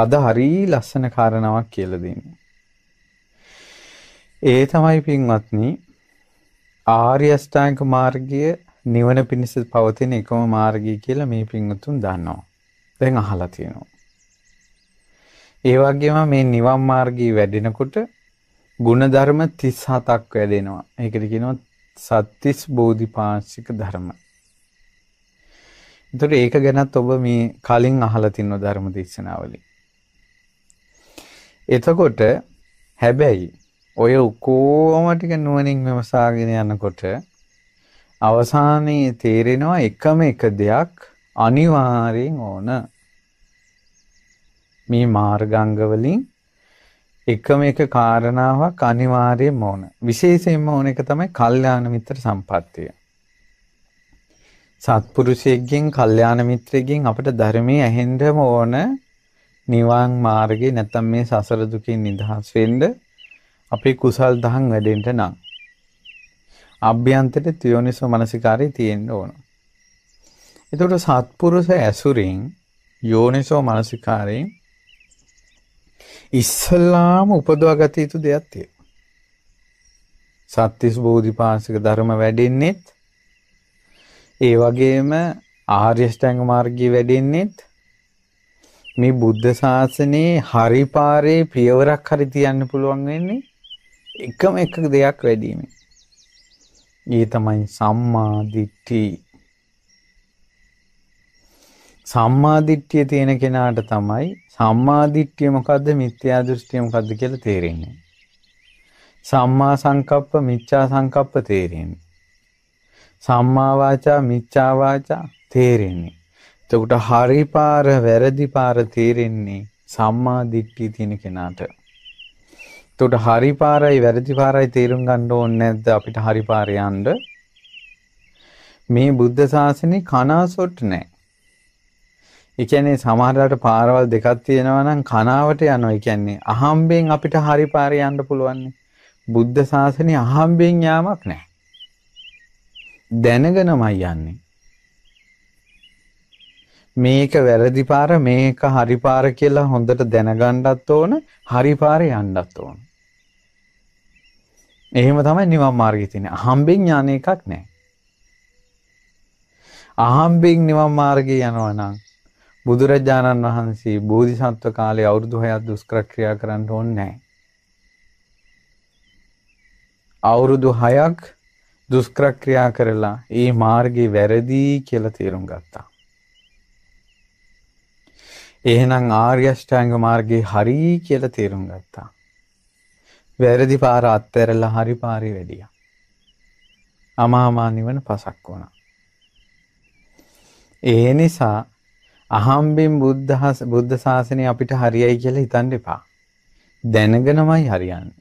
අද හරී ලස්සන කාරණාවක් කියලා දෙන්නේ. ඒ තමයි පින්වත්නි ආර්ය අෂ්ටාංග මාර්ගය නිවන පිණිස පවතින එකම මාර්ගය කියලා මේ පින්වතුන් දන්නවා. දැන් අහලා තියෙනවා. ඒ වගේම මේ නිවන් මාර්ගය වැඩෙනකොට ගුණධර්ම 37ක් වැඩෙනවා. ඒකට කියනවා සත්‍තිස් බෝධිපාක්ෂික ධර්ම. ඒතර ඒක ගැනත් ඔබ මේ කලින් අහලා තින්න ධර්ම දේශනාවලින්. එතකොට හැබැයි ඔය ඔක්කොම ටික නුවණින් විමසාගෙන යනකොට අවසානයේ තේරෙනවා එකම එක දෙයක් අනිවාර්යෙන් ඕන. මේ මාර්ගාංග වලින් එකම එක කාරණාවක් අනිවාර්යයෙන්ම ඕන. විශේෂයෙන්ම ඕන එක තමයි කල්යාණ මිත්‍ර සම්පත්තිය. සත්පුරුෂයෙක්ගෙන් කල්යාණ මිත්‍රයෙක්ගෙන් අපිට ධර්මයේ ඇහෙන්නම ඕන නිවන් මාර්ගේ නැත්තම් මේ සසර දුකින් නිදහස් වෙන්න අපේ කුසල් දහම් වැඩෙන්න නම් අභ්‍යන්තරේ තියෝනිසෝ මනසිකාරය තියෙන්න ඕන. එතකොට සත්පුරුෂ ඇසුරින් යෝනිසෝ මනසිකාරයෙන් ඉස්සලාම උපදවා ගත යුතු දෙයක් තියෙනවා. සත්‍තිස් බෝධිපාශික ධර්ම වැඩෙන්නේත් ඒ වගේම ආර්ය ශ්‍රැංග මාර්ගය වැඩෙන්නේත් මේ බුද්ධ ශාසනයේ හරිපාරේ පියවරක් හරි තියන්න පුළුවන් වෙන්නේ එකම එක දෙයක් වැඩිමේ. ඒ තමයි සම්මා දිට්ඨි. සම්මා දිට්ඨිය තියෙන කෙනාට තමයි සම්මා දිට්ඨිය මොකද්ද මිත්‍යා දෘෂ්ටිය මොකද්ද කියලා තේරෙන්නේ. සම්මා සංකප්ප මිච්ඡා සංකප්ප තේරෙන්නේ. සම්මා වාචා මිච්ඡා වාචා තේරෙන්නේ. එතකොට හරි පාර වැරදි පාර තේරෙන්නේ සම්මා දිට්ඨිය තියෙන කෙනාට. එතකොට හරි පාරයි වැරදි පාරයි තේරුම් ගන්න ඕනේ නැද්ද අපිට හරි පාරේ යන්න? මේ බුද්ධ ශාසනේ කනාසොට් නැහැ. ඒ කියන්නේ සමහරවිට පාරවල් දෙකක් තියෙනවා නම් කනාවට යනවා. ඒ කියන්නේ අහම්බෙන් අපිට හරි පාරේ යන්න පුළුවන්නේ. බුද්ධ ශාසනේ අහම්බෙන් යාමක් නැහැ. දැනගෙනමයි යන්නේ. මේක වැරදි පාර මේක හරි පාර කියලා හොඳට දැනගන්නත් ඕන හරි පාරේ යන්නත් ඕන. එහෙම තමයි නිවන් මාර්ගය තියෙන්නේ. අහම්බෙන් ඥාන එකක් නැහැ. අහම්බෙන් නිවන් මාර්ගය යනවා නම් බුදුරජාණන් වහන්සේ බෝධිසත්ව කාලේ අවුරුදු 6ක් දුෂ්කරක්‍රියා කරන්න ඕනේ නැහැ. අවුරුදු 6ක් දුෂ්කරක්‍රියා කරලා ඒ මාර්ගේ වැරදි කියලා තේරුම් ගත්තා. එහෙනම් ආර්ය අෂ්ටාංග මාර්ගේ හරි කියලා තේරුම් ගත්තා. වැරදි පාර අත්හැරලා හරි පාරේ වැඩියා. අමාමා නිවන පසක් වුණා. ඒ නිසා අහම්බෙන් බුද්ධහස බුද්ධ ශාසනය අපිට හරියයි කියලා හිතන්න එපා. දැනගෙනමයි හරියන්නේ.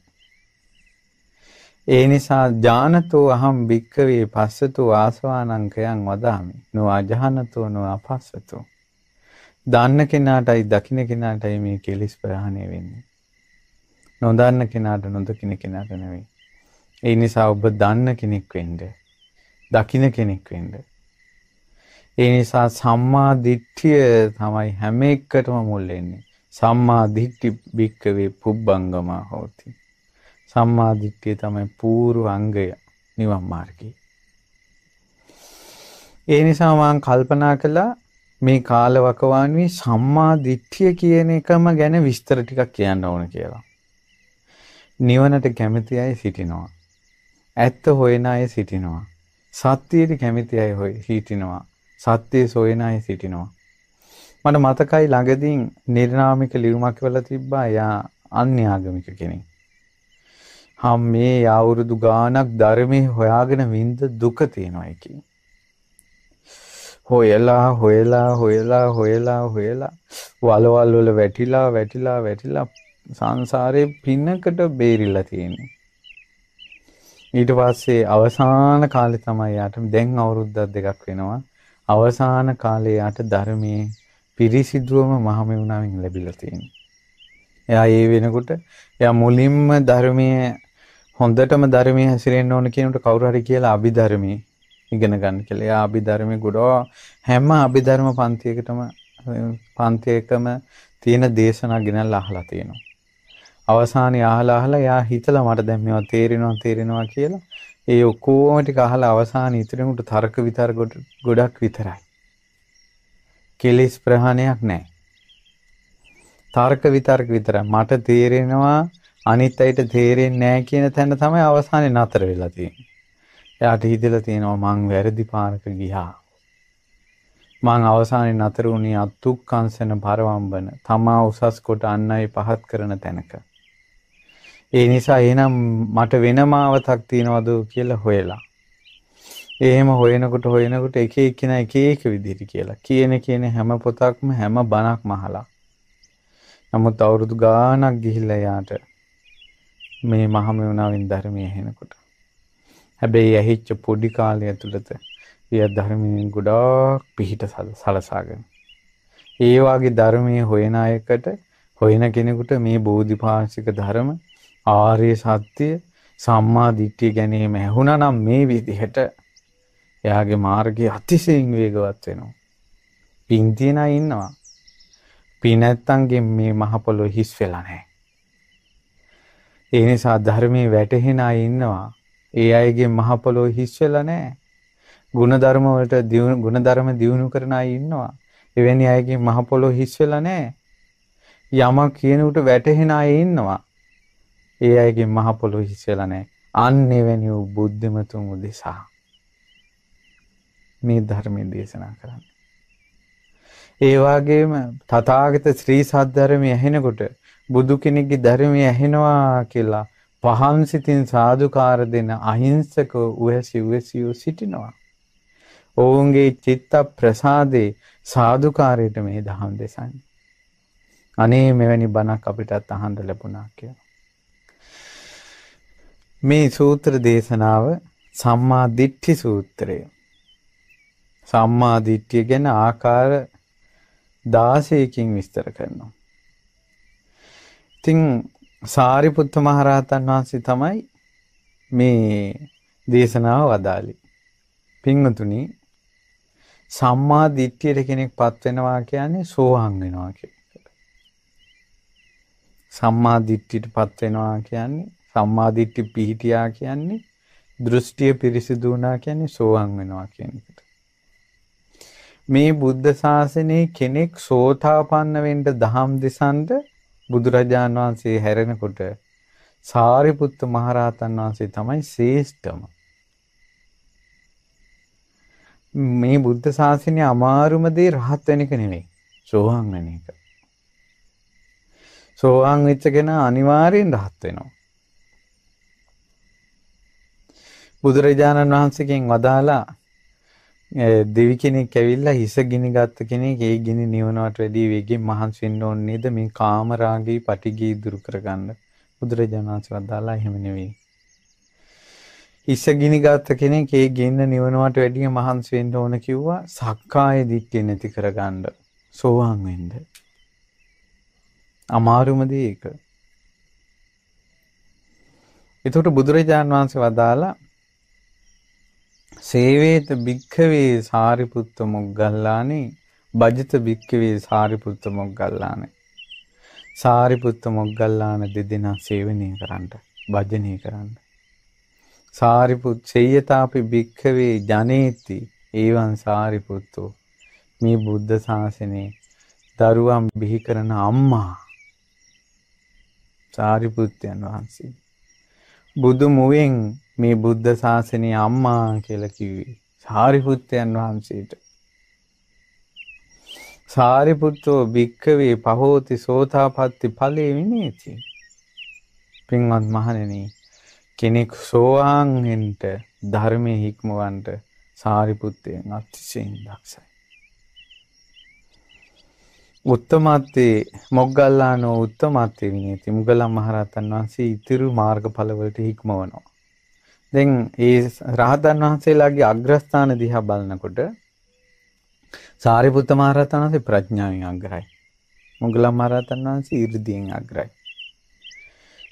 ඒ නිසා ඥානතෝ අහම් භික්කවේ පස්සතෝ ආසවානංකයන් වදාමි. නොආජහනතෝ නොආපස්සතෝ දන්න කෙනාටයි දකින්න කෙනාටයි මේ කෙලිස් ප්‍රහාණය වෙන්නේ. නොදන්න කෙනාට නොදකින්න කෙනාට නෙවෙයි. ඒ නිසා ඔබ දන්න කෙනෙක් වෙන්න. දකින්න කෙනෙක් වෙන්න. ඒ නිසා සම්මා දිට්ඨිය තමයි හැම එකටම මුල් වෙන්නේ. සම්මා දිට්ඨි භික්කවේ පුබ්බංගම හෝති. සම්මා දිට්ඨිය තමයි පූර්ව අංගය නිවන් මාර්ගයේ. ඒ නිසා මම කල්පනා කළා මේ කාලවකවානුවේ සම්මා දිට්ඨිය කියන එකම ගැන විස්තර ටිකක් කියන්න ඕන කියලා. නිවනට කැමති අය සිටිනවා. ඇත්ත හොයන අය සිටිනවා. සත්‍යයට කැමති අය සිටිනවා. සත්‍යයේ සොයන අය සිටිනවා. මට මතකයි ළඟදී නිර්නාමික ලියුමක් වෙලා තිබ්බා යා අන්‍ය ආගමික කෙනෙක්. හම් මේ අවුරුදු ගාණක් ධර්මයේ හොයාගෙන විඳ දුක තියෙනවා එකේ. හොයලා හොයලා හොයලා හොයලා හොයලා වලවල් වල වැටිලා වැටිලා වැටිලා සංසාරේ පින්නකට බේරිලා තියෙන්නේ. ඊට පස්සේ අවසාන කාලේ තමයි යාට දැන් අවුරුද්දක් දෙකක් වෙනවා. අවසාන කාලේ යාට ධර්මයේ පිරිසිදුවම මහමෙවුනාවෙන් ලැබිලා තියෙන්නේ. එයා ඒ වෙනකොට එයා මුලින්ම ධර්මයේ හොඳටම ධර්මයේ හැසිරෙන්න ඕන කියනකොට කවුරු හරි කියලා අභිධර්මයේ ඉගෙන ගන්න කියලා. එයා අභිධර්මයේ ගොඩෝ හැම අභිධර්ම පන්තියකටම පන්තියකම තියෙන දේශනා ගෙනල්ලා අහලා තියෙනවා. අවසානයේ අහලා අහලා එයා හිතලා මට දැන් මේවා තේරෙනවා තේරෙනවා කියලා ඒ ඔක්කොම ටික අහලා අවසානයේ ඉතුරු උට තර්ක විතර්ක ගොඩක් විතරයි. කෙලෙස් ප්‍රහාණයක් නැහැ. තර්ක විතර්ක විතරයි. මට තේරෙනවා අනිත් අයට තේරෙන්නේ නැහැ කියන තැන තමයි අවසානයේ නතර වෙලා තියෙන්නේ. එයාට හිතලා තියෙනවා මං වැරදි පාරක ගියා. මං අවසානයේ නතර වුණේ අත්ුක්කංශන පරවම්බන තමා උසස් කොට අන් අය පහත් කරන තැනක. ඒ නිසා එනම් මට වෙනමාවතක් තියනවද කියලා හොයලා. එහෙම හොයනකොට හොයනකොට එක එක්කෙනා එක එක විදිහට කියලා කියන කියන හැම පොතක්ම හැම බණක් මහලා. නමුත් අවුරුදු ගාණක් ගිහිල්ලා යාට මේ මහමෙවුනාවෙන් ධර්මය ඇහෙනකොට හැබැයි ඇහිච්ච පොඩි කාලය ඇතුළත එය ධර්මයෙන් ගොඩාක් පිහිට සලසාගෙන. ඒවාගේ ධර්මය හොයන අයකට හොයන කෙනෙකුට මේ බෝධිපාශික ධර්ම ආර්ය සත්‍යය සම්මා දිට්ඨිය ගැනීම ඇහුණා නම් මේ විදිහට එයාගේ මාර්ගය අතිශයින් වේගවත් වෙනවා. පින් තියන අය ඉන්නවා. පින් නැත්තන්ගේ මේ මහ පොළොව හිස් වෙලා නැහැ. ඒ නිසා ධර්මයේ වැටහෙන අය ඉන්නවා. ඒ අයගේ මහ පොළොව හිස් වෙලා නැහැ. ಗುಣධර්ම වලට දියුණු ಗುಣධර්ම දියුණු කරන අය ඉන්නවා. එවැනි අයගේ මහ පොළොව හිස් වෙලා නැහැ. යමක් කියන උට වැටහෙන අය ඉන්නවා. ඒ අයගේ මහ පොළොව හිස් වෙලා නැහැ. අන්න එවැනි වූ බුද්ධිමතුන් උදෙසා මේ ධර්මයේ දේශනා කරන්නේ. ඒ වගේම තථාගත ශ්‍රී සද්ධර්මය ඇහෙනකොට බුදු කෙනෙක්ගේ ධර්මය ඇහෙනවා කියලා පහන් සිතින් සාදුකාර දෙන අහිංසක උහැසි උවැසියෝ සිටිනවා. ඔවුන්ගේ චිත්ත ප්‍රසාදේ සාදුකාරයට මේ දහම් දෙසන්නේ. අනේ මෙවැනි බණක් අපිටත් අහන්න ලැබුණා කියලා. මේ සූත්‍ර දේශනාව සම්මා දිට්ඨි සූත්‍රය. සම්මා දිට්ඨිය ගැන ආකාර 16කින් විස්තර කරනවා. ඉතින් සාරිපුත්ත මහරහතන් වහන්සේ තමයි මේ දේශනාව වදාළි. පින්වතුනි සම්මා දිට්ඨියට කෙනෙක්පත් වෙනවා කියන්නේ සෝවාන් වෙනවා කියන සම්මා දිට්ඨියටපත් වෙනවා කියන්නේ සම්මා දිට්ඨි පිහිටියා කියන්නේ දෘෂ්ටිය පිරිසිදු වුණා කියන්නේ සෝවාන් වෙනවා කියන එකට. මේ බුද්ධ ශාසනයේ කෙනෙක් සෝතාපන්න වෙන්න දහම් දෙසන්ට බුදුරජාණන් වහන්සේ හැරෙනකොට සාරිපුත්ත මහරහතන් වහන්සේ තමයි ශ්‍රේෂ්ඨම. මේ බුද්ධ ශාසනය අමාරුම දේ රහත් වෙන එක නෙමෙයි. සෝවාන් වෙන එක. සෝවාන් වෙච්ච කෙනා අනිවාර්යෙන් රහත් වෙනවා. බුදුරජාණන් වහන්සේගෙන් වදාලා දෙවි කෙනෙක් ඇවිල්ලා හිස ගිනි ගත්ත කෙනෙක් ඒ ගිනි නිවනට වැඩි වේගෙන් මහන්සි වෙන්න ඕනේ නේද මේ කාමරාගේ පටිගී දුරු කරගන්න බුදුරජාණන්සේ වදාලා එහෙම නෙවෙයි හිස ගිනි ගත්ත කෙනෙක් ඒ ගින්න නිවනට වැඩි මහන්සි වෙන්න ඕන කිව්වා සක්කාය දිට්ඨිය නැති කරගන්න සෝවාන් වෙන්න අමාරුම දේ ඒක එතකොට බුදුරජාණන් වහන්සේ වදාලා සේවේත භික්ඛවේ සාරිපුත්ත මොග්ගල්ලානේ බජිත භික්ඛවේ සාරිපුත්ත මොග්ගල්ලානේ සාරිපුත්ත මොග්ගල්ලාන දෙදෙනා සේවනය කරන්නට භජනය කරන්න සාරිපුත් සේයතාපි භික්ඛවේ ජනේති ඒවන් සාරිපුත්තෝ මේ බුද්ධ ශාසනයේ දරුවන් බිහි කරන අම්මා සාරිපුත්යන් වහන්සේ බුදු මුවෙන් මේ බුද්ධ ශාසනයේ අම්මා කියලා කිව්වේ සාරිපුත්තයන් වහන්සේට. සාරිපුත්තෝ භික්කවේ පහෝති සෝතාපට්ටි ඵලේ විනේති. පින්වත් මහණෙනි කෙනෙක් සෝවාන් වෙන්න ධර්මයේ හික්මවන්න සාරිපුත්තයන් අතිශයින් දක්ෂයි. උත්තමත්තේ මොග්ගල්ලානෝ උත්තමත්තේ විනේති මුගලන් මහරහතන් වහන්සේ ඉතිරි මාර්ගඵලවලට හික්මවනවා. දැන් ඒ රහතන් වහන්සේලාගේ අග්‍රස්ථාන දිහා බලනකොට සාරිපුත්ත මහරහතන් වහන්සේ ප්‍රඥාවෙන් අග්‍රයි. මොග්ගලම් මහරහතන් වහන්සේ 이르දීන් අග්‍රයි.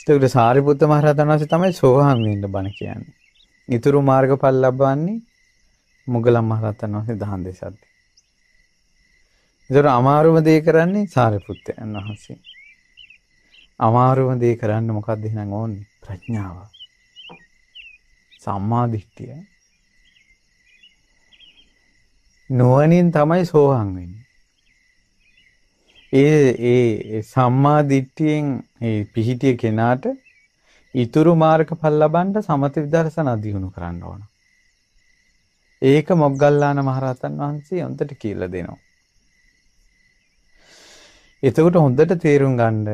ඒකට සාරිපුත්ත මහරහතන් වහන්සේ තමයි සෝවාන් වෙන්න බණ කියන්නේ. ඊතුරු මාර්ගඵල ලබන්නේ මොග්ගලම් මහරහතන් වහන්සේ දහම් දේශාත්. ඒතර අමාරුම දේ කරන්නේ සාරිපුත්තයන් වහන්සේ. අමාරුම දේ කරන්න මොකක්ද එහෙනම් ඕනේ? ප්‍රඥාව. සම්මාදිට්ඨිය. නුවණින් තමයි සෝහන් වෙන්නේ. ඒ ඒ සම්මාදිට්ඨියෙන් ඒ පිහිටිය කෙනාට ඉතුරු මාර්ගඵල ලබන්න සමත විදර්ශනා දියුණු කරන්න ඕන. ඒක මොග්ගල්ලාන මහරහතන් වහන්සේ හොඳට කියලා දෙනවා. එතකොට හොඳට තේරුම් ගන්න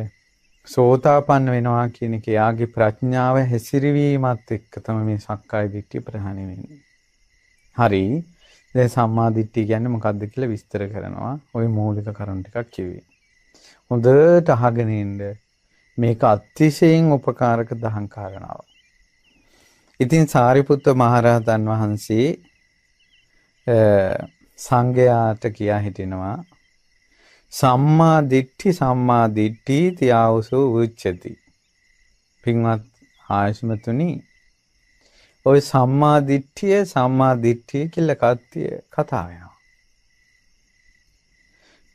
සෝතාපන්න වෙනවා කියන එක යාගේ ප්‍රඥාව හැසිරවීමත් එක්ක තමයි මේ සක්කාය දිට්ඨිය ප්‍රහාණය වෙන්නේ. හරි. දැන් සම්මා දිට්ඨිය කියන්නේ මොකක්ද කියලා විස්තර කරනවා. ওই මූලික කරුණු ටිකක් කිව්වේ. හොඳට අහගෙන ඉන්න. මේක අතිශයින් උපකාරක දහං කාරණාවක්. ඉතින් සාරිපුත්ත මහරහතන් වහන්සේ සංඝයාට කියා හිටිනවා සම්මා දිට්ඨි සම්මා දිට්ඨි තියාවසෝ උච්චති. පින්වත් ආයස්මතුනි ඔය සම්මා දිට්ඨිය සම්මා දිට්ඨිය කියලා කත්තිය කතාව යනවා.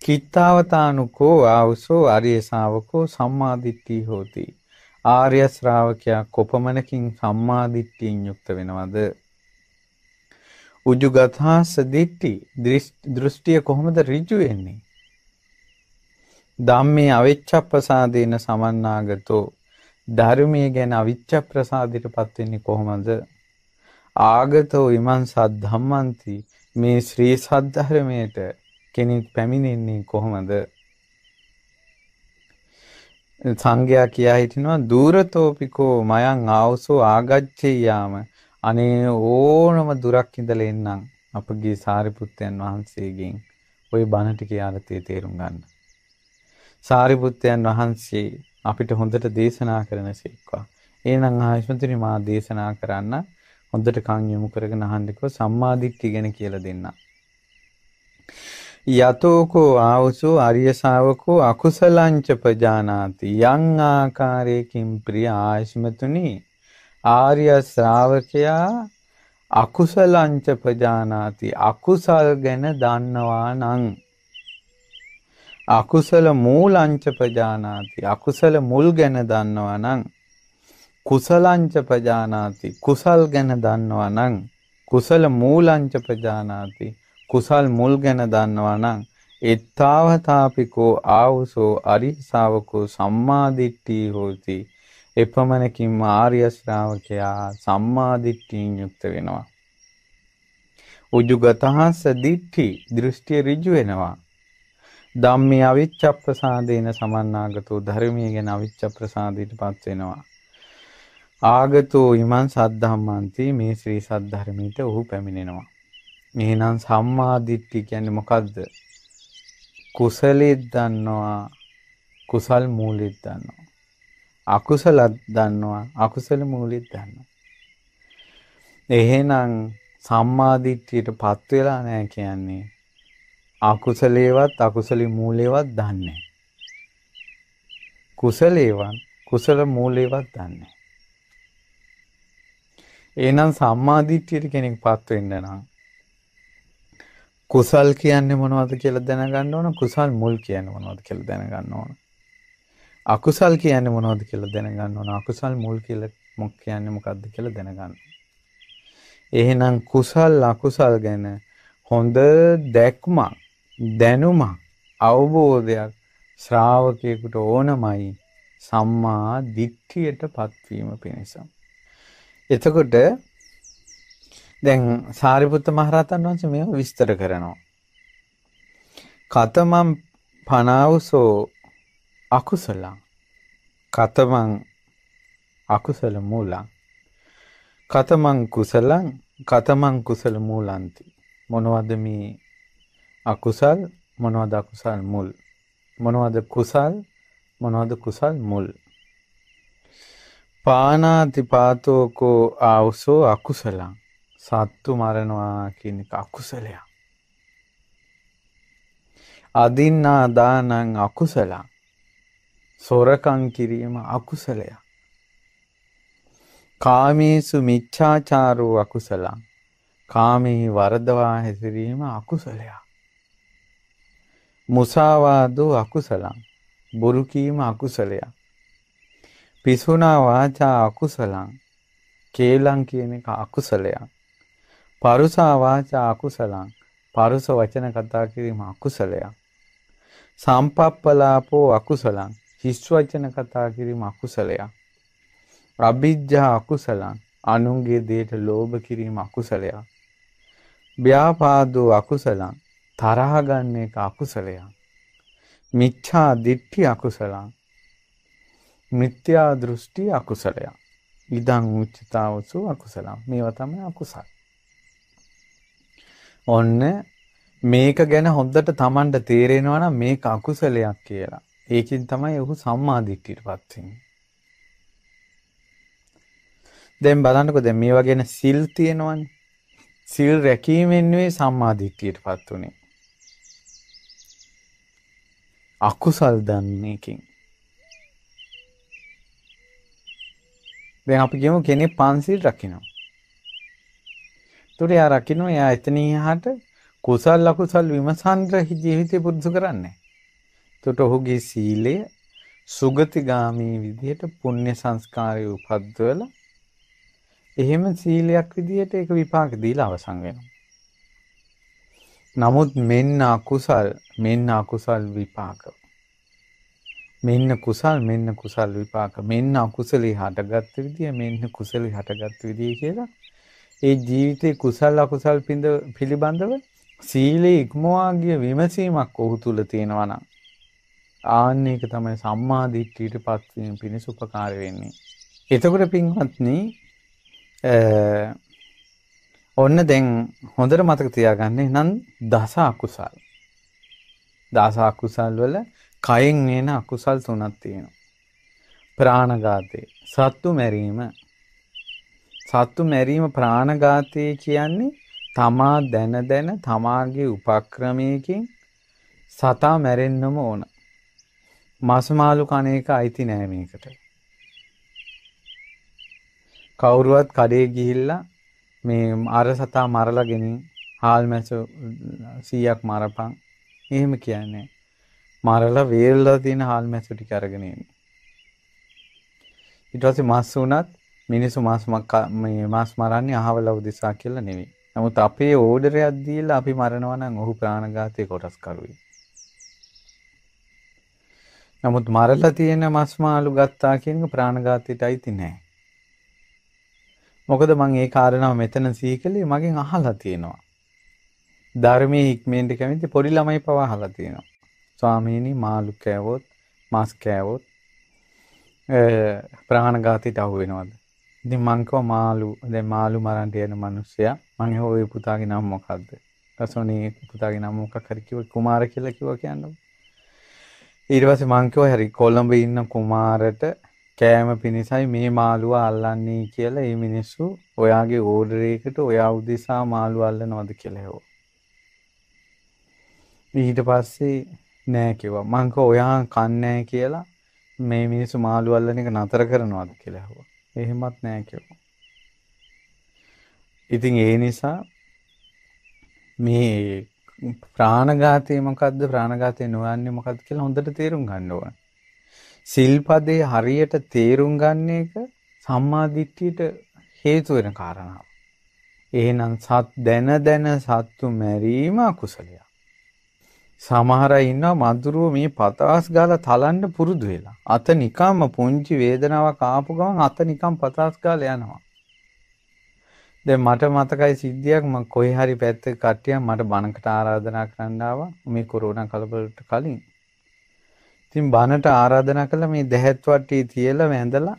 කිත්තාවතානුකෝ ආවසෝ ආර්ය ශාවකෝ සම්මා දිට්ඨි හෝති. ආර්ය ශ්‍රාවකයා කොපමණකින් සම්මා දිට්ඨියෙන් යුක්ත වෙනවද? උජුගතහස දිට්ඨි දෘෂ්ටිය කොහොමද ඍජු වෙන්නේ? ධම්මේ අවිච්ඡප්පසාදේන සමන්නාගතෝ ධර්මයේ ගැන අවිච්ඡප්පසාදයටපත් වෙන්නේ කොහොමද ආගතෝ විමං සද්ධම්මන්ති මේ ශ්‍රී සද්ධර්මයට කෙනෙක් පැමිණෙන්නේ කොහොමද සංඝයා කියා හිටිනවා දූරතෝපිකෝ මයං ආවසෝ ආගච්ඡේයාම අනේ ඕනම දුරක් ඉඳලා එන්නම් අපගේ සාරිපුත්තයන් වහන්සේගෙන් ওই බණ ටිකේ අර්ථය තේරුම් ගන්න. සාරිපුත්තයන් වහන්සේ අපිට හොඳට දේශනා කරන සේක්වා. එහෙනම් ආයස්මතුනි මා දේශනා කරන්න හොඳට කන් යොමු කරගෙන අහන්නකෝ සම්මාදිට්ඨිය ගැන කියලා දෙන්න. යතෝකෝ ආවසෝ අරිය ශාවකෝ අකුසලංච පජානාති යං ආකාරයකින් ප්‍රිය ආයස්මතුනි ආර්ය ශ්‍රාවකයා අකුසලංච පජානාති අකුසල් ගැන දන්නවා නම් අකුසල මූලංච ප්‍රජානාති අකුසල මුල් ගැන දන්නවා නම් කුසලංච ප්‍රජානාති කුසල් ගැන දන්නවා නම් කුසල මූලංච ප්‍රජානාති කුසල් මුල් ගැන දන්නවා නම් එත්තාවතාපිකෝ ආවුසෝ අරිසාවකෝ සම්මාදිට්ඨී හෝති එපමණකින් ආර්ය ශ්‍රාවකයා සම්මාදිට්ඨියෙන් යුක්ත වෙනවා උජුගතහස දිට්ඨි දෘෂ්ටිය ඍජු වෙනවා ධම්මේ අවිච්ඡප්පසාදේන සමන්නාගතෝ ධර්මයේ ගැන අවිච්ඡප්පසාදීට පත් වෙනවා. ආගතෝ ීමන් සද්ධම්මන්ති මේ ශ්‍රී සද්ධර්මයට ඔහු පැමිණෙනවා. එහෙනම් සම්මාදිට්ඨිය කියන්නේ මොකද්ද? කුසලෙත් දන්නවා කුසල් මූලෙත් දන්නවා. අකුසලත් දන්නවා අකුසල මූලෙත් දන්නවා. එහෙනම් සම්මාදිට්ඨියට පත් වෙලා නැහැ කියන්නේ අකුසලේවත් අකුසලි මූලේවත් දන්නේ කුසලේවත් කුසල මූලේවත් දන්නේ එහෙනම් සම්මාදිට්ඨියට කෙනෙක්පත් වෙන්න නම් කුසල් කියන්නේ මොනවද කියලා දැනගන්න ඕන කුසල් මුල් කියන්නේ මොනවද කියලා දැනගන්න ඕන අකුසල් කියන්නේ මොනවද කියලා දැනගන්න ඕන අකුසල් මුල් කියලා මොක් කියන්නේ මොකද්ද කියලා දැනගන්න එහෙනම් කුසල් අකුසල් ගැන හොඳ දැක්මක් දැනුමක් අවබෝධයක් ශ්‍රාවකයෙකුට ඕනමයි සම්මා දිට්ඨියට පත්වීම පිණිස. එතකොට දැන් සාරිපුත්ත මහරහතන් වහන්සේ මේව විස්තර කරනවා. කතමං පනාවසෝ අකුසලං කතමං අකුසල මූලං කතමං කුසලං කතමං කුසල මූලන්ති මොනවද මේ අකුසල් මොනවද අකුසල් මුල් මොනවද කුසල් මොනවද කුසල් මුල් පානාති පාතෝකෝ ආවුසෝ අකුසලං සත්තු මරණවා කියන එක අකුසලයක් අදින්නා දානං අකුසලං සොරකං කිරීම අකුසලයක් කාමේසු මිච්ඡාචාරෝ අකුසලං කාමෙහි වරදවා හැසිරීම අකුසලයක් මුසාවාදෝ අකුසලං බොරු කීම අකුසලයක්. පිසුනා වාචා අකුසලං කේලං කියන එක අකුසලයක්. පරුසා වාචා අකුසලං පරුස වචන කතා කිරීම අකුසලයක්. සම්පප්පලාපෝ අකුසලං හිස් වචන කතා කිරීම අකුසලයක්. අභිජ්ජා අකුසලං අනුන්ගේ දේට ලෝභ කිරීම අකුසලයක්. ව්‍යාපාදෝ අකුසලං තරහ ගන්න එක අකුසලයක්. මිච්ඡා දිට්ඨි අකුසලං. මිත්‍යා දෘෂ්ටි අකුසලයක්. ඉදං උච්චතාවසු අකුසලම්. මේවා තමයි අකුසල්. ඔන්න මේක ගැන හොඳට Tamanට තේරෙනවා නම් මේක අකුසලයක් කියලා. ඒකෙන් තමයි ඔහු සම්මා දිට්ඨියටපත් වෙන්නේ. දැන් බලන්නකෝ දැන් මේවා ගැන සිල් තියෙනවනේ. සිල් රැකීමෙන් නෙවෙයි සම්මා දිට්ඨියටපත් උනේ. අකුසල් දන්න එකින් දැන් අපි කියමු කෙනෙක් පන්සිල් රකින්නවා. ඒතොර එයා රකින්නවා එයා එතනින් එහාට කුසල් අකුසල් විමසන්තර ජීවිතේ පුරුදු කරන්නේ. ඒතොට ඔහුගේ සීලය සුගතිගාමී විදිහට පුණ්‍ය සංස්කාරය උපද්දවලා එහෙම සීලයක් විදිහට ඒක විපාක දීලා අවසන් වෙනවා. නමුත් මෙන්න අකුසල් මෙන්න අකුසල් විපාක. මෙන්න කුසල් මෙන්න කුසල් විපාක මෙන්න අකුසලේ හටගත් විදිය මෙන්න කුසලේ හටගත් විදිය කියලා ඒ ජීවිතේ කුසල් අකුසල් පිඳ පිළිබඳව සීලේ ඉක්මවා ගිය විමසීමක් ඔහු තුල තියෙනවා නම් ආන්න ඒක තමයි සම්මා දිට්ඨියටපත් වීම පිණිස උපකාර වෙන්නේ. එතකොට පින්වත්නි ඔන්න දැන් හොඳට මතක තියාගන්නේ නම් දස අකුසල්. දස අකුසල් වල කයෙන් එන අකුසල් තුනක් තියෙනවා. ප්‍රාණඝාතය, සත්තු මැරීම. සත්තු මැරීම ප්‍රාණඝාතය කියන්නේ තමා දැන දැන තමාගේ උපක්‍රමයකින් සතා මැරෙන්නම ඕන. මස් මාළු කණ එක අයිති නෑ මේකට. කවුරුවත් කඩේ ගිහිල්ලා මේ අර සතා මරලා ගෙනින් හාල් මැසෝ 100ක් මරපන්. එහෙම කියන්නේ. මරලා වේල්ලා තියෙන හාල් මැසෝ ටික අරගෙන එන්නේ. ඊට පස්සේ මාස් වුණත් මිනිස්සු මාස් මේ මාස් මරන්නේ අහවල උදෙසා කියලා නෙවෙයි. නමුත් අපේ ඕඩරයක් දීලා අපි මරනවා නම් ඔහු ප්‍රාණඝාතයේ කොටස්කරුවෙයි. නමුත් මරලා තියෙන මස් මාළු ගත්තා කියන එක ප්‍රාණඝාතයටයි තියන්නේ නැහැ. මොකද මං ඒ කාරණාව මෙතන සීකලේ මගෙන් අහලා තියෙනවා. ධර්මයේ හික්මෙන්ට කැමති පොඩි ළමයි පවා අහලා තියෙනවා. ස්වාමීනි මාළු කෑවොත්, මස් කෑවොත් ප්‍රාණඝාතයට අහු වෙනවද? ඉතින් මං කව මාළු, දැන් මාළු මරන්න යන මිනිස්සයා මං එහුව ඒ පුතාගේ නම මොකද්ද? රසෝනි පුතාගේ නම මොකක් හරි කිව්ව කුමාර කියලා කිව්වා කියන්නේ. ඊට පස්සේ මං කිව්වා හරි කොළඹ ඉන්න කුමාරට කෑම පිණිසයි මේ මාළුව අල්ලන්නේ කියලා මේ මිනිස්සු ඔයාගේ ඕඩර් එකකට ඔයා උදෙසා මාළුව අල්ලනවද කියලා හෙව්වා. ඊට පස්සේ නෑ කිව්වා. මං කෝ ඔයා කන්නේ කියලා මේ මිනිස්සු මාළු අල්ලන එක නතර කරනවද කියලා ඇහුවා. එහෙමත් නෑ කිව්වා. ඉතින් ඒ නිසා මේ ප්‍රාණඝාතය මොකද්ද ප්‍රාණඝාතය නොයන්නේ මොකද්ද කියලා හොඳට තේරුම් ගන්න ඕන. සිල්පදේ හරියට තේරුම් ගන්න එක සම්මාදිට්ඨියට හේතු වෙන කාරණාව. එහෙනම් සත් දැන දැන සත්තු මැරීම අකුසලයක්. සමහර අය ඉන්නවා මధుරව මේ පතාස් ගාලා තලන්න පුරුදු වෙලා. අත නිකම්ම පුංචි වේදනාවක් ආපු ගමන් අත නිකම් පතාස් ගාලා යනවා. දැන් මට මතකයි සිද්ධියක් මම කොහේ හරි පැත්තක කට්ටියක් මට බණකට ආරාධනා කරන්න ආවා මේ කොරෝනා කලබලට කලින්. ඉතින් බණට ආරාධනා කළා මේ දැහැත් වට්ටිය තියලා වැඳලා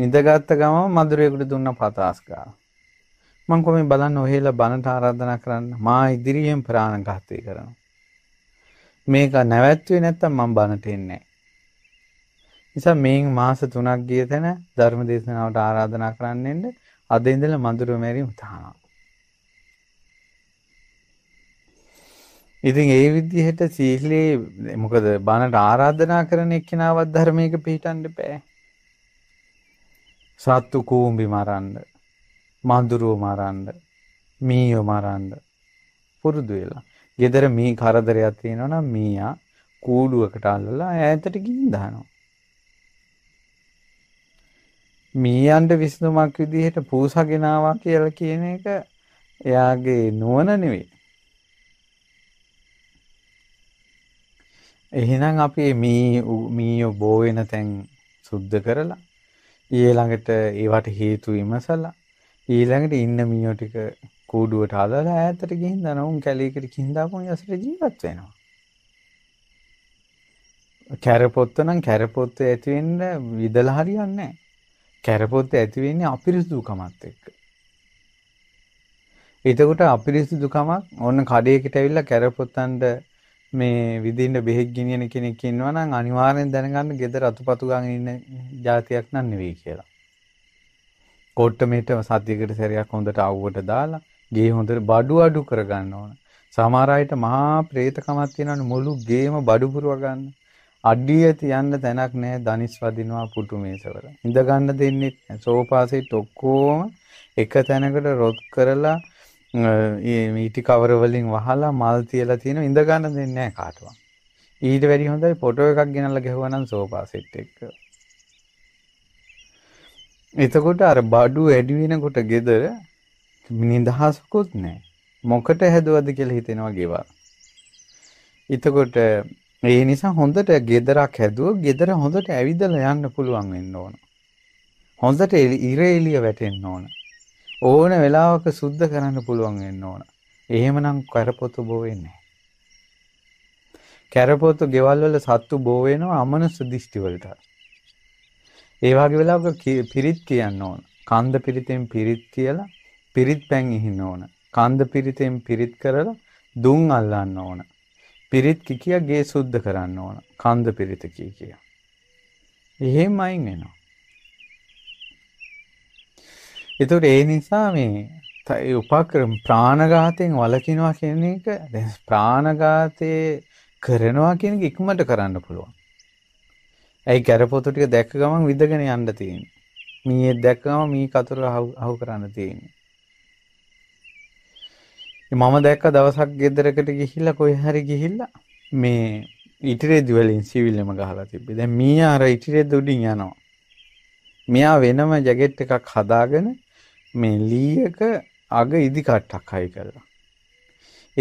නිදගත්ත ගමම මధుරයෙකුට දුන්න පතාස්කා. මං කොහොමද බලන්න ඔහෙලා බණට ආරාධනා කරන්න මා ඉදිරියෙන් ප්‍රාණඝාතය කරනවා. මේක නැවැත්තුවේ නැත්තම් මං බණට එන්නේ නිසා මේන් මාස 3ක් ගිය තැන ධර්ම දේශනාවට ආරාධනා කරන්න එන්න අද ඉඳලා මధుර මෙරි උතානවා. ඉතින් ඒ විදිහට සීහිලේ මොකද බණට ආරාධනා කරන එක්කෙනාවත් ධර්මයක පිහිටන්න බෑ. සත්තු කූඹි මරන්න, මඳුරුව මරන්න, මීයෝ මරන්න පුරුදු වෙලා. ගෙදර මී කරදරයක් තියෙනවා නම් මීයා කූඩුවකට අල්ලලා ඈතට ගිහින් දානවා. මීයන්ට විසඳුමක් විදිහට පූසා ගෙනාවා කියලා කියන එක එයාගේ නුවණ නෙවෙයි. එහෙනම් අපි මේ මීයෝ බෝ වෙන තැන් සුද්ධ කරලා ඊළඟට ඒවට හේතු විමසලා ඊළඟට ඉන්න මීයෝ ටික කූඩුවට හදලා ඈතට ගිහින් දනවුන් කැලේකට කිඳාපුන් යසට ජීවත් වෙනවා. කැරපොත්ත නම් කැරපොත්ත ඇති වෙන්න විදලා හරියන්නේ නැහැ. කැරපොත්ත ඇති වෙන්නේ අපිරිසුදුකමත් එක්ක. එතකොට අපිරිසුදුකමක් ඕන්න කඩේකට ඇවිල්ලා කැරපොත්තන්ට මේ විදින්න බෙහෙක් ගෙනියන කෙනෙක් ඉන්නවා නම් අනිවාර්යෙන් දැනගන්න ගෙදර අතුපතු ගාගෙන ඉන්න જાතියක් නන් නෙවෙයි කියලා. කොට්ටමේට සතියකට සැරයක් හොඳට අවුවට දාලා ගේ හොඳට බඩු අඩු කරගන්න ඕන. සමහර අයට මහා ප්‍රේතකමක් තියෙනවනේ මුළු ගේම බඩු පුරව ගන්න. අඩිය තියන්න තැනක් නැහැ ධනිස් වදිනවා පුටු මේසවල. ඉඳ ගන්න දෙන්නේ සෝෆා සෙට් ඔක්කොම එක තැනකට රොත් කරලා ඊටි කවර වලින් වහලා මල් තියලා තියෙන ඉඳ ගන්න දෙන්නේ නැහැ කාටවත්. ඊට වැඩි හොඳයි ෆොටෝ එකක් ගෙනල්ලා ගැහුවා නම් සෝෆා සෙට් එක. එතකොට අර බඩු වැඩි වෙනකොට ගෙදර නිදහසකුත් නැහැ. මොකට හැදුවද කියලා හිතෙනවා ගෙවල්. එතකොට ඒ නිසා හොඳට ගෙදරක් හැදුවොත් ගෙදර හොඳට ඇවිදලා යන්න පුළුවන් වෙන්න ඕන. හොඳට ඉර එළිය වැටෙන්න ඕන. ඕන වෙලාවක සුද්ධ කරන්න පුළුවන් වෙන්න ඕන. එහෙමනම් කරපොතු බෝ වෙන්නේ. කැරපොතු ගෙවල් වල සත්තු බෝ වෙනවා අමනුෂ්‍ය දිෂ්ටි වලට. ඒ වගේ වෙලාවක පිරිත් කියන්න ඕන. කන්ද පිරිතෙන් පිරිත් කියලා පිරිත් පැන් ඉහින්න ඕන. කන්ද පිරිතෙන් පිරිත් කරලා දුම් අල්ලන්න ඕන. පිරිත් කිකිය ගේ සුද්ධ කරන්න ඕන. කන්ද පිරිත කිය කිය. එහෙම අයින් වෙනවා. ඒතකොට ඒ නිසා මේ උපක්‍රම ප්‍රාණඝාතයෙන් වළකිනවා කියන එක දැන් ප්‍රාණඝාතයේ කරනවා කියන එක ඉක්මනට කරන්න පුළුවන්. ඇයි කැරපොතු ටික දැක්ක ගමන් විදගෙන යන්න තියෙන්නේ. මීයේ දැක්ක ගමන් මී කතර අහු කරන්න තියෙන්නේ. මම දැක්ක දවසක් ගෙදරකට ගිහිල්ලා කොයි හරි ගිහිල්ලා මේ ඉටිරෙද් වලින් සිවිල්ලම ගහලා තිබ්බේ. දැන් මීයා අර ඉටිරෙද් උඩින් යනවා. මෙයා වෙනම ජැකට් එකක් හදාගෙන මේ ලීයක අග ඉදි කට්ටක් හයි කරලා.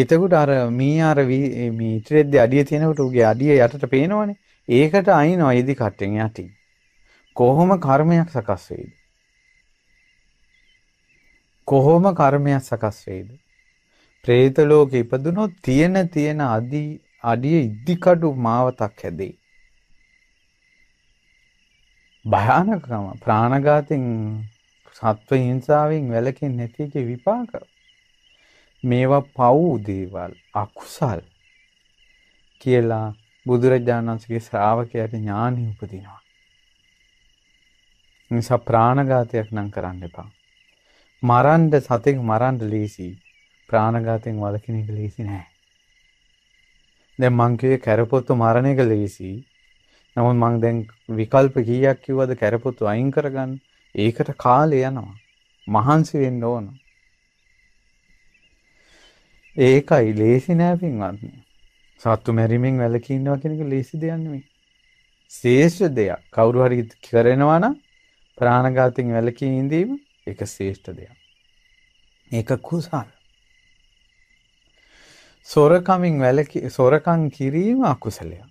එතකොට අර මී අර මීටරෙද්ද අඩිය තියෙනකොට උගේ අඩිය යටට පේනවනේ. ඒකට අයිනවා ඉදි කට්ටෙන් යටින්. කොහොම කර්මයක් සකස් වෙයිද? කොහොම කර්මයක් සකස් වෙයිද? പ്രേත ලෝකෙ ඉපදුනොත් තියෙන තියෙන අදි අඩිය ඉදිකඩු මාවතක් හැදේ. භයානකම ප්‍රාණඝාතෙන් සත්ව හිංසාවෙන් වැළකෙන්නේ නැති එකේ විපාක මේවා පව් දේවල් අකුසල් කියලා බුදුරජාණන් වහන්සේගේ ශ්‍රාවකයාට ඥානෙ උපදිනවා. නිසා ප්‍රාණඝාතයක් නම් කරන්න එපා. මරන්න සතෙක් මරන්න ලීසි. ප්‍රාණඝාතයෙන් වළකින එක ලීසි නෑ. දැන් මං කියේ කැරපොත්තු මරණ එක ලීසි. නමුත් මං දැන් විකල්ප කීයක් කිව්වද කැරපොත්තු අයින් කරගන්න? ඒකට කාලය යනවා. මහන්සි වෙන්න ඕන. ඒකයි ලේසි නෑ පින්වත්නි. සත්තු මැරීමෙන් වැළකී ඉන්නවා කියන එක ලේසි දෙයක් නෙමෙයි. ශ්‍රේෂ්ඨ දෙයක්. කවුරු හරි කරනවා නම් ප්‍රාණඝාතයෙන් වැළකී ඉඳීම ඒක ශ්‍රේෂ්ඨ දෙයක්. ඒක කුසල. සොරකමින් වැළකී සොරකම් කිරීම අකුසලයක්.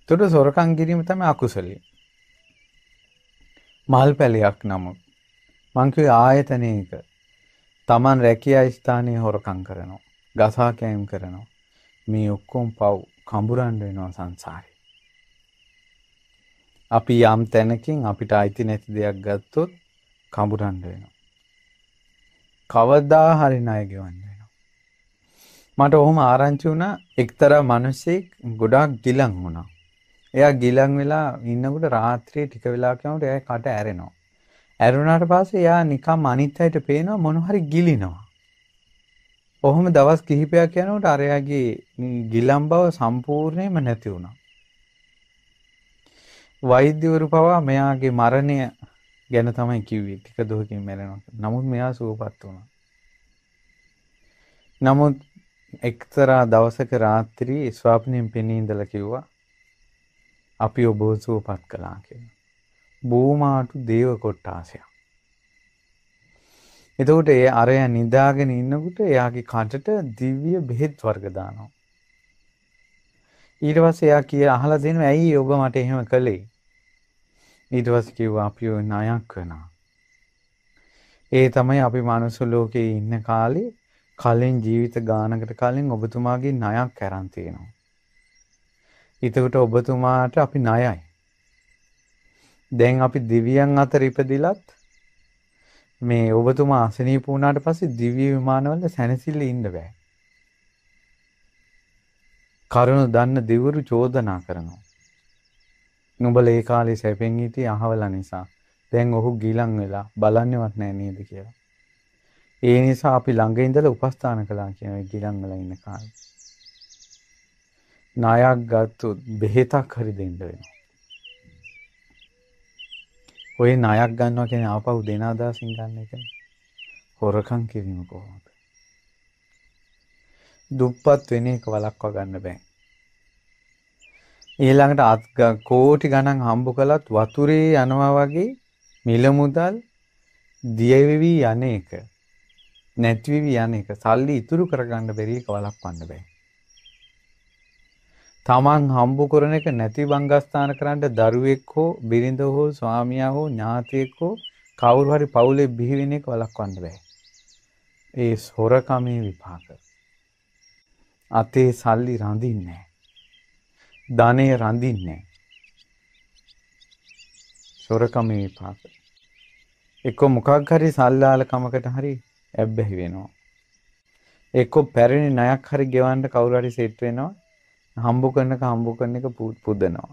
එතකොට සොරකම් කිරීම තමයි අකුසලයේ. මල් පැලයක් නමුත් මංකවේ ආයතනයක තමන් රැකියා ස්ථානය හොරකං කරනවා ගසාකෑම් කරනවා මේ ඔක්කොම් පව් කඹුරන්ඩ වෙනවා සංසාරය. අපි යම් තැනකින් අපිට අයිති නැති දෙයක් ගත්තොත් කඹුරන්ඩ වෙනවා. කවදා හරි ණය ගෙවන්න වෙනවා. මට ඔහොම ආරංචි වුණා එක්තරා මිනිසෙක් ගොඩාක් ගිලන් වුණා. එයා ගිලන් වෙලා ඉන්නකොට රාත්‍රියේ ටික වෙලාවක් යනකොට එයා කට ඇරෙනවා. ඇරුණාට පස්සේ එයා නිකම් අනිත් අයට පේනවා මොන හරි ගිලිනවා. ඔහොම දවස් කිහිපයක් යනකොට අරයාගේ ගිලම් බව සම්පූර්ණයෙන්ම නැති වුණා. වෛද්‍යවරු පවා මෙයාගේ මරණය ගැන තමයි කිව්වේ ටික දුහකින් මැරෙනවා. නමුත් මෙයා සුවපත් වුණා. නමුත් එක්තරා දවසක රාත්‍රියේ ස්වප්නයෙන් පෙනී ඉඳලා කිව්වා අපි ඔබ සුවපත් කළා කියලා. බෝමාටු දේව කොට්ටාසයක්. එතකොට ඒ අරය නිදාගෙන ඉන්නකුට එයාගේ කටට දිව්‍ය බෙහෙත් වර්ගදානවා. ඊටවස් එයා කිය අහලා දෙනවා ඇයි ඔබ මට එහෙම කළේ? ඊටවස් කිව්වා අපි ඔය ණයක් වෙනවා. ඒ තමයි අපි මනුස්ස ලෝකේ ඉන්න කාලේ කලින් ජීවිත ගානකට කලින් ඔබතුමාගේ ණයක් කරන් තියෙනවා. එතකොට ඔබතුමාට අපි ණයයි. දැන් අපි දිවියන් අතර ඉපදිලත් මේ ඔබතුමා අසනීප වුණාට පස්සේ දිව්‍ය විමානවල සැනසille ඉන්න බෑ. කරුණ දන්න දෙවරු චෝදනා කරනවා. නුඹලා ඒ කාලේ සැපෙන් හිටියේ අහවල නිසා. දැන් ඔහු ගිලන් වෙලා බලන්නේවත් නැහැ නේද කියලා. ඒ නිසා අපි ළඟ ඉඳලා උපස්ථාන කළා කියන ගිලන් වල ඉන්න කාලේ. ණයක් ගත්තොත් බෙහෙතක් හරි දෙන්න වෙනවා. ඔය ණයක් ගන්නවා කියන්නේ ආපහු දෙන අදහසින් ගන්න එක. හොරකම් කිරීම කොහොමද? දුප්පත් වෙන එක වළක්වා ගන්න බෑ. ඊළඟට අත් කෝටි ගණන් හම්බ කළත් වතුරේ යනවා වගේ මිල මුදල් දියවිවි යන්නේක නැතිවිවි යන්නේක සල්ලි ඉතුරු කරගන්න බැරි එක වළක්වන්න බෑ. තමන් හම්බු කරන එක නැති බංගස්ථාන කරන්න දරුවෙක් හෝ බිරිඳ හෝ ස්වාමියා හෝ ඥාතියෙක් හෝ කවුරු හරි පවුලේ බිහි වෙන එක වළක්වන්න බෑ. ඒ හොරකමේ විපාක. අතේ සල්ලි රඳින්නේ නැහැ. ධනෙ රඳින්නේ නැහැ. හොරකමේ විපාක. එක්ක මොකක් හරි සල්ලාලකමකට හරි ඇබ්බැහි වෙනවා. එක්ක පැරණි ණයක් හරි ගෙවන්න කවුරු හරි සෙට් වෙනවා. හම්බ කරනක හම්බ කරන එක පුදනවා.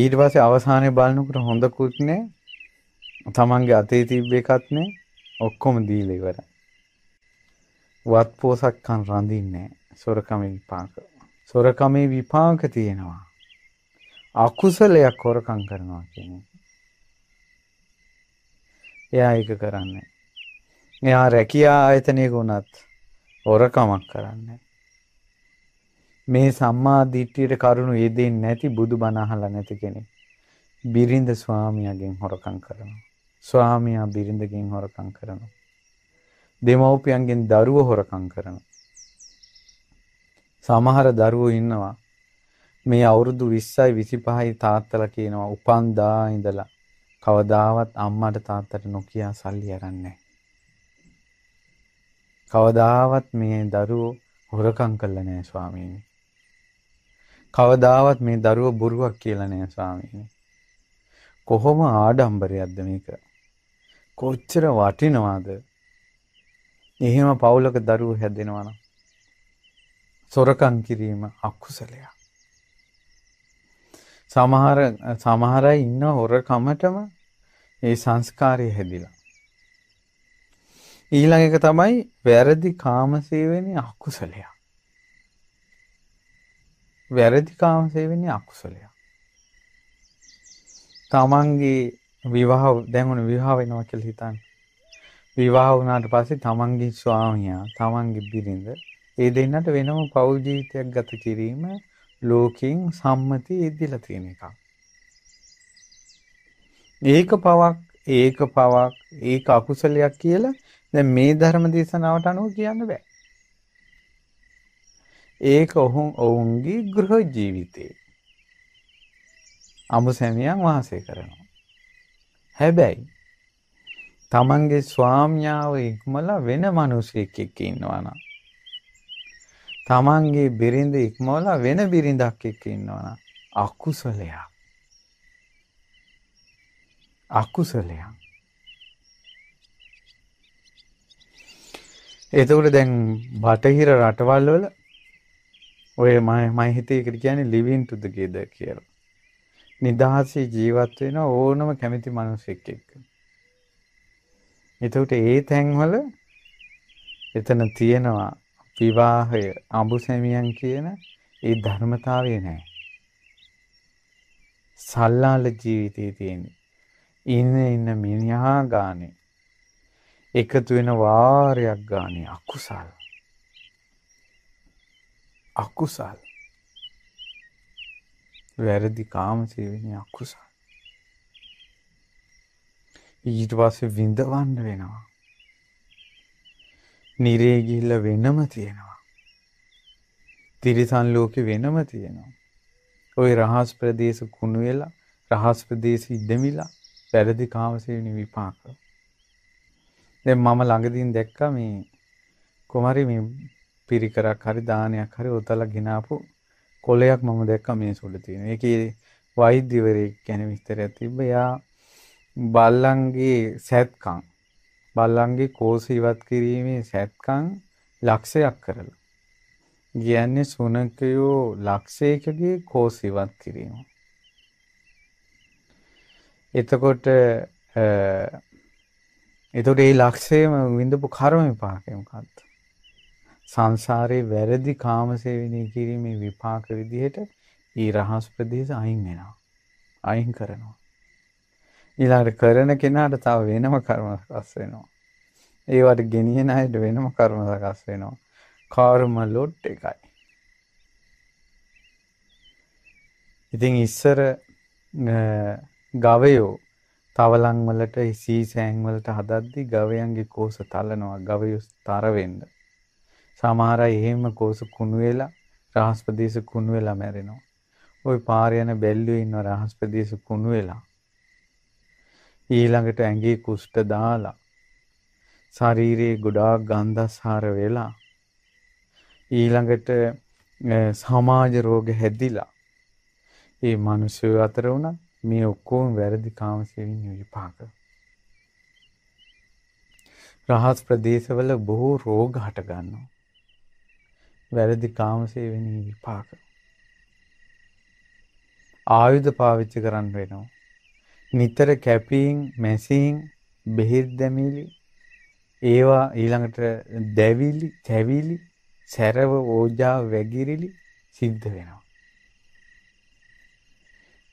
ඊට පස්සේ අවසානයේ බලනකොට හොඳකුත් නෑ. තමන්ගේ අතේ තිබ්බ එකත් නෑ. ඔක්කොම දීලා ඉවරයි. වත් පෝසක් කන් රඳින්නේ නෑ. සොරකමේ විපාක. සොරකමේ විපාක තියෙනවා. අකුසලයක් හොරකම් කරනවා කියන්නේ. එයා ඒක කරන්නේ. එයා රැකියා ආයතනයක වුණත් හොරකමක් කරන්නේ. මේ සම්මා දිට්ඨියට කරුණු යෙදෙන්නේ නැති බුදුබණ අහලා නැති කෙනෙක්. බිරිඳ ස්වාමියාගෙන් හොරකම් කරනවා. ස්වාමියා බිරිඳගෙන් හොරකම් කරනවා. දෙමව්පියන්ගෙන් දරුවෝ හොරකම් කරනවා. සමහර දරුවෝ ඉන්නවා මේ අවුරුදු 20යි 25යි තාත්තලා කියනවා උපන්දා ඉඳලා කවදාවත් අම්මට තාත්තට නොකිය සල්ලි අරන්නේ කවදාවත් මේ දරුවෝ හොරකම් කළා නෑ ස්වාමීනි. කවදාවත් මේ දරුව බොරුවක් කියලා නෑ ස්වාමීනි. කොහොම ආඩම්බරයක්ද මේක? කොච්චර වටිනවද? එහෙම පවුලක දරුවෝ හැදෙනවා නම් සොරකම් කිරීම අකුසලයක්. සමහර සමහර අය ඉන්න හොරකමටම ඒ සංස්කාරය හැදිලා. ඊළඟ එක තමයි වැරදි කාමසේවනයේ අකුසලයක්. වැරදි කාමසේවනයේ අකුසලයක්. තමන්ගේ විවාහ දැන්වන විවාහ වෙනවා කියලා හිතන්න. විවාහ වුණාට පස්සේ තමන්ගේ ස්වාමියා, තමන්ගේ බිරිඳ ඒ දෙන්නට වෙනම පෞල් ජීවිතයක් ගත කිරීම ලෝකෙන් සම්මතිය ඉදිලා තියෙන එකක්. ඒක පවක්, ඒක පවක්, ඒක අකුසලයක් කියලා දැන් මේ ධර්ම දේශනාවට අනුව කියන්න බෑ. ඒක ඔහුන් ඔවුන්ගේ ගෘහ ජීවිතේ. අඹුසැමියන් වාසය කරනවා. හැබැයි තමන්ගේ ස්වාම්ඥාව ඉක්මලා වෙන මිනිසෙක් එක්ක ඉන්නවා නම් තමන්ගේ බිරිඳ ඉක්මවලා වෙන බිරිඳක් එක්ක ඉන්නවා නම් අකුසලයක් අකුසලයක් එතකොට දැන් බටහිර රටවල් වල ඔය මම හිතේකට කියන්නේ living to together කියලා. නිදහසේ ජීවත් වෙන ඕනම කැමති මිනිසෙක් එක්ක. එතකොට ඒ තැන්වල එතන තියෙනවා විවාහය අඹු සැමියන් කියන ඒ ධර්මතාවය නෑ. සල්ලාල ජීවිතයේ තියෙන ඉන්න ඉන්න මිනිහා ගානේ එකතු වෙන වාරයක් ගානේ අකුසල් අකුසල් වැරදි කාමසේවනය අකුසල් ඊට පස්සේ විඳවන්න වෙනවා නිරේ ගිහිල්ල වෙනම තියෙනවා තිරිසන් ලෝකෙ වෙනම තියෙනවා ඔය රහස් ප්‍රදේශ කුණු වෙලා රහස් ප්‍රදේශ ඉදමිලා වැරදි කාමසේවනි විපාක දැන් මම ළඟදීන් දැක්කා මේ කොමරි මේ පිරිකරක් හරි දානයක් හරි ඔතලා ගෙනාපු කොලයක් මම දැක්කා මිනිසුන්ට තියෙන. ඒකේ වෛද්‍යවරයෙක් ගැන විස්තරයක් තිබ්බ. යා බල්ලන්ගේ සැත්කම් බල්ලන්ගේ කෝෂ ඉවත් කිරීමේ සැත්කම් ලක්ෂයක් කරලා. කියන්නේ සුනකයෝ ලක්ෂයකගේ කෝෂ ඉවත් කිරීම. එතකොට එතකොට මේ ලක්ෂයම විඳපු කර්ම විපාකය මොකක්ද? සංසාරේ වැරදි කාමසේවනය කිරීමේ විපාක විදිහට ඊ රහස් ප්‍රදේශ අයින් වෙනවා. අයින් කරනවා. ඊළඟට කරන කෙනාට තව වෙනම කර්ම සකස් වෙනවා. ඒවට ගෙනියන අයට වෙනම කර්ම සකස් වෙනවා. කර්ම ලොඩ් එකයි. ඉතින් ඉස්සර ගවයෝ තවලන් වලට සීසෑන් වලට හදද්දි ගවයන්ගේ කෝස තලනවා ගවයෝ තර වෙන්න. සමහර අය එහෙම කෝසු කුණු වෙලා රහස් ප්‍රදේශ කුණු වෙලා මැරෙනවා. ওই පාර යන බැල්ලුවේ ඉන්න රහස් ප්‍රදේශ කුණු වෙලා. ඊළඟට ඇඟේ කුෂ්ඨ දාලා ශරීරයේ ගොඩාක් ගන්ධසාර වෙලා ඊළඟට සමාජ රෝග හැදිලා ඒ මිනිස්සු අතර උනා මේ ඔක්කොම වැරදි කාමසේවින් විපාක. රහස් ප්‍රදේශවල බොහෝ රෝග හට ගන්නවා. වැරදි කාමසේවනී විපාක. ආයුධ පාවිච්චි කරන්න වෙනවා. නිතර කැපීම්, මැසීම්, බෙහෙත් දැමිලි ඒවා ඊළඟට දැවිලි, තැවිලි, සැරව ඕජා වැගිරිලි සිද්ධ වෙනවා.